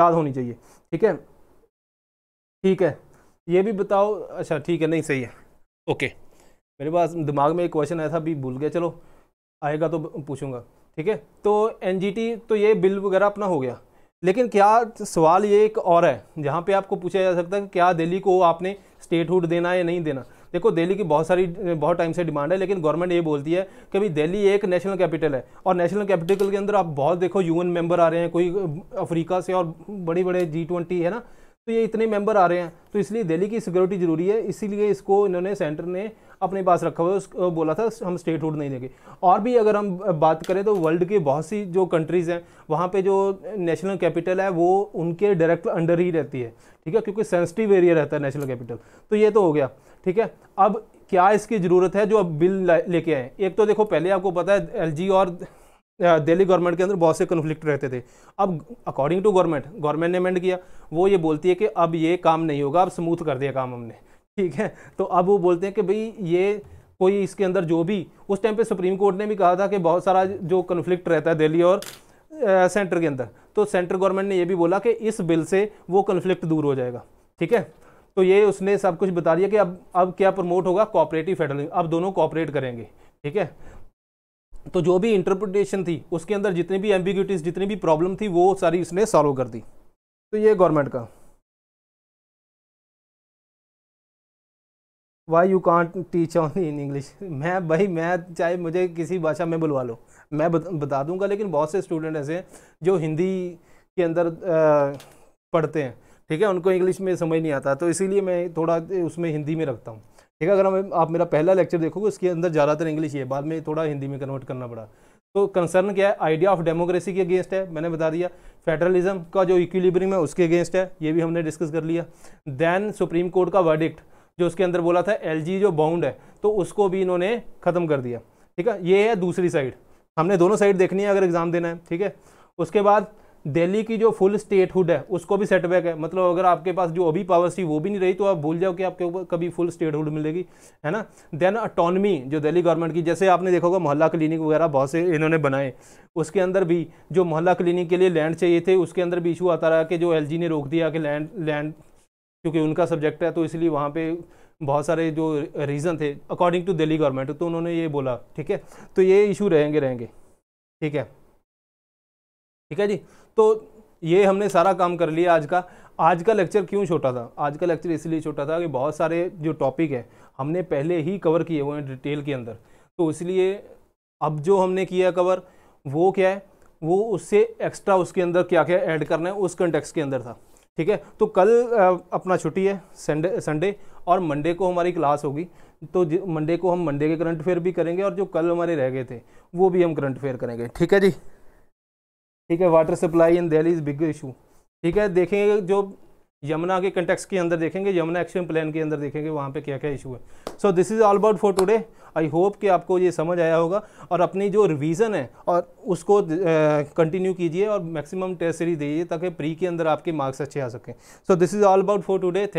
याद होनी चाहिए ठीक है ठीक है ये भी बताओ अच्छा ठीक है नहीं सही है ओके मेरे पास दिमाग में एक क्वेश्चन आया था अभी भूल गया चलो आएगा तो पूछूंगा ठीक है तो एन तो ये बिल वगैरह अपना हो गया लेकिन क्या सवाल ये एक और है जहाँ पे आपको पूछा जा सकता है कि क्या दिल्ली को आपने स्टेटहुड देना है या नहीं देना देखो दिल्ली की बहुत सारी बहुत टाइम से डिमांड है लेकिन गवर्नमेंट ये बोलती है कि भाई दिल्ली एक नेशनल कैपिटल है और नेशनल कैपिटल के अंदर आप बहुत देखो यूएन मेंबर आ रहे हैं कोई अफ्रीका से और बड़े बड़े जी ट्वेंटी है ना तो ये इतने मेंबर आ रहे हैं तो इसलिए दिल्ली की सिक्योरिटी ज़रूरी है इसीलिए इसको इन्होंने सेंटर ने अपने पास रखा हुआ है उसको बोला था हम स्टेट हुड नहीं देंगे और भी अगर हम बात करें तो वर्ल्ड की बहुत सी जो कंट्रीज़ हैं वहाँ पे जो नेशनल कैपिटल है वो उनके डायरेक्ट अंडर ही रहती है ठीक है क्योंकि सेंसिटिव एरिया रहता है नेशनल कैपिटल तो ये तो हो गया ठीक है अब क्या इसकी ज़रूरत है जो अब बिल लेके आए एक तो देखो पहले आपको पता है एल और दिल्ली गवर्नमेंट के अंदर बहुत से कन्फ्लिक्ट रहते थे अब अकॉर्डिंग टू गवर्नमेंट गवर्नमेंट ने अमेंड किया वो ये बोलती है कि अब ये काम नहीं होगा अब स्मूथ कर दिया काम हमने ठीक है तो अब वो बोलते हैं कि भाई ये कोई इसके अंदर जो भी उस टाइम पे सुप्रीम कोर्ट ने भी कहा था कि बहुत सारा जो कन्फ्लिक्ट रहता है दिल्ली और आ, सेंटर के अंदर तो सेंट्रल गवर्नमेंट ने यह भी बोला कि इस बिल से वो कन्फ्लिक्ट दूर हो जाएगा ठीक है तो ये उसने सब कुछ बता दिया कि अब अब क्या प्रमोट होगा कॉपरेटिव फेडरलिज्म अब दोनों कॉपरेट करेंगे ठीक है तो जो भी इंटरप्रिटेशन थी उसके अंदर जितनी भी एम्बिग्यूटीज जितनी भी प्रॉब्लम थी वो सारी उसने सॉल्व कर दी तो ये गवर्नमेंट का why you can't teach on in English मैं भाई मैं चाहे मुझे किसी भाषा में बुलवा लो मैं बता दूंगा लेकिन बहुत से स्टूडेंट ऐसे हैं जो हिंदी के अंदर पढ़ते हैं ठीक है उनको इंग्लिश में समझ नहीं आता तो इसीलिए मैं थोड़ा उसमें हिंदी में रखता हूँ ठीक है अगर हम आप मेरा पहला लेक्चर देखोगे उसके अंदर ज़्यादातर इंग्लिश ही है बाद में थोड़ा हिंदी में कन्वर्ट करना पड़ा तो कंसर्न क्या है आइडिया ऑफ डेमोक्रेसी के अगेंस्ट है मैंने बता दिया फेडरलिज्म का जो इक्विलिब्रियम है उसके अगेंस्ट है ये भी हमने डिस्कस कर लिया देन सुप्रीम कोर्ट का वर्डिक्ट जो उसके अंदर बोला था एल जो बाउंड है तो उसको भी इन्होंने ख़त्म कर दिया ठीक है ये है दूसरी साइड हमने दोनों साइड देखनी है अगर एग्ज़ाम देना है ठीक है उसके बाद दिल्ली की जो फुल स्टेटहुड है उसको भी सेटबैक है मतलब अगर आपके पास जो अभी पावर्स थी वो भी नहीं रही तो आप भूल जाओ कि आपके ऊपर कभी फुल स्टेटहुड मिलेगी है ना देन अटोनमी जो दिल्ली गवर्नमेंट की जैसे आपने देखा होगा मोहल्ला क्लिनिक वगैरह बहुत से इन्होंने बनाए उसके अंदर भी जो मोहल्ला क्लिनिक के लिए लैंड चाहिए थे उसके अंदर भी इशू आता रहा कि जो एल ने रोक दिया कि लैंड लैंड क्योंकि उनका सब्जेक्ट है तो इसलिए वहाँ पे बहुत सारे जो रीज़न थे अकॉर्डिंग टू दिल्ली गवर्नमेंट तो उन्होंने ये बोला ठीक है तो ये इशू रहेंगे रहेंगे ठीक है ठीक है जी तो ये हमने सारा काम कर लिया आज का आज का लेक्चर क्यों छोटा था आज का लेक्चर इसलिए छोटा था कि बहुत सारे जो टॉपिक हैं हमने पहले ही कवर किए हुए हैं डिटेल के अंदर तो इसलिए अब जो हमने किया कवर वो क्या है वो उससे एक्स्ट्रा उसके अंदर क्या क्या ऐड करना है उस कंटेक्स के अंदर था ठीक है तो कल अपना छुट्टी है संडे संडे और मंडे को हमारी क्लास होगी तो मंडे को हम मंडे के करंट अफेयर भी करेंगे और जो कल हमारे रह गए थे वो भी हम करंट अफेयर करेंगे ठीक है जी ठीक है water supply in Delhi is big issue ठीक है देखेंगे जो यमुना के कंटेक्स के अंदर देखेंगे यमुना एक्शन प्लान के अंदर देखेंगे वहाँ पे क्या क्या इशू है so this is all about for today I hope कि आपको ये समझ आया होगा और अपनी जो रिवीजन है और उसको कंटिन्यू कीजिए और मैक्सिमम टेस्ट सीरीज दीजिए ताकि प्री के अंदर आपके मार्क्स अच्छे आ सकें so this is all about for today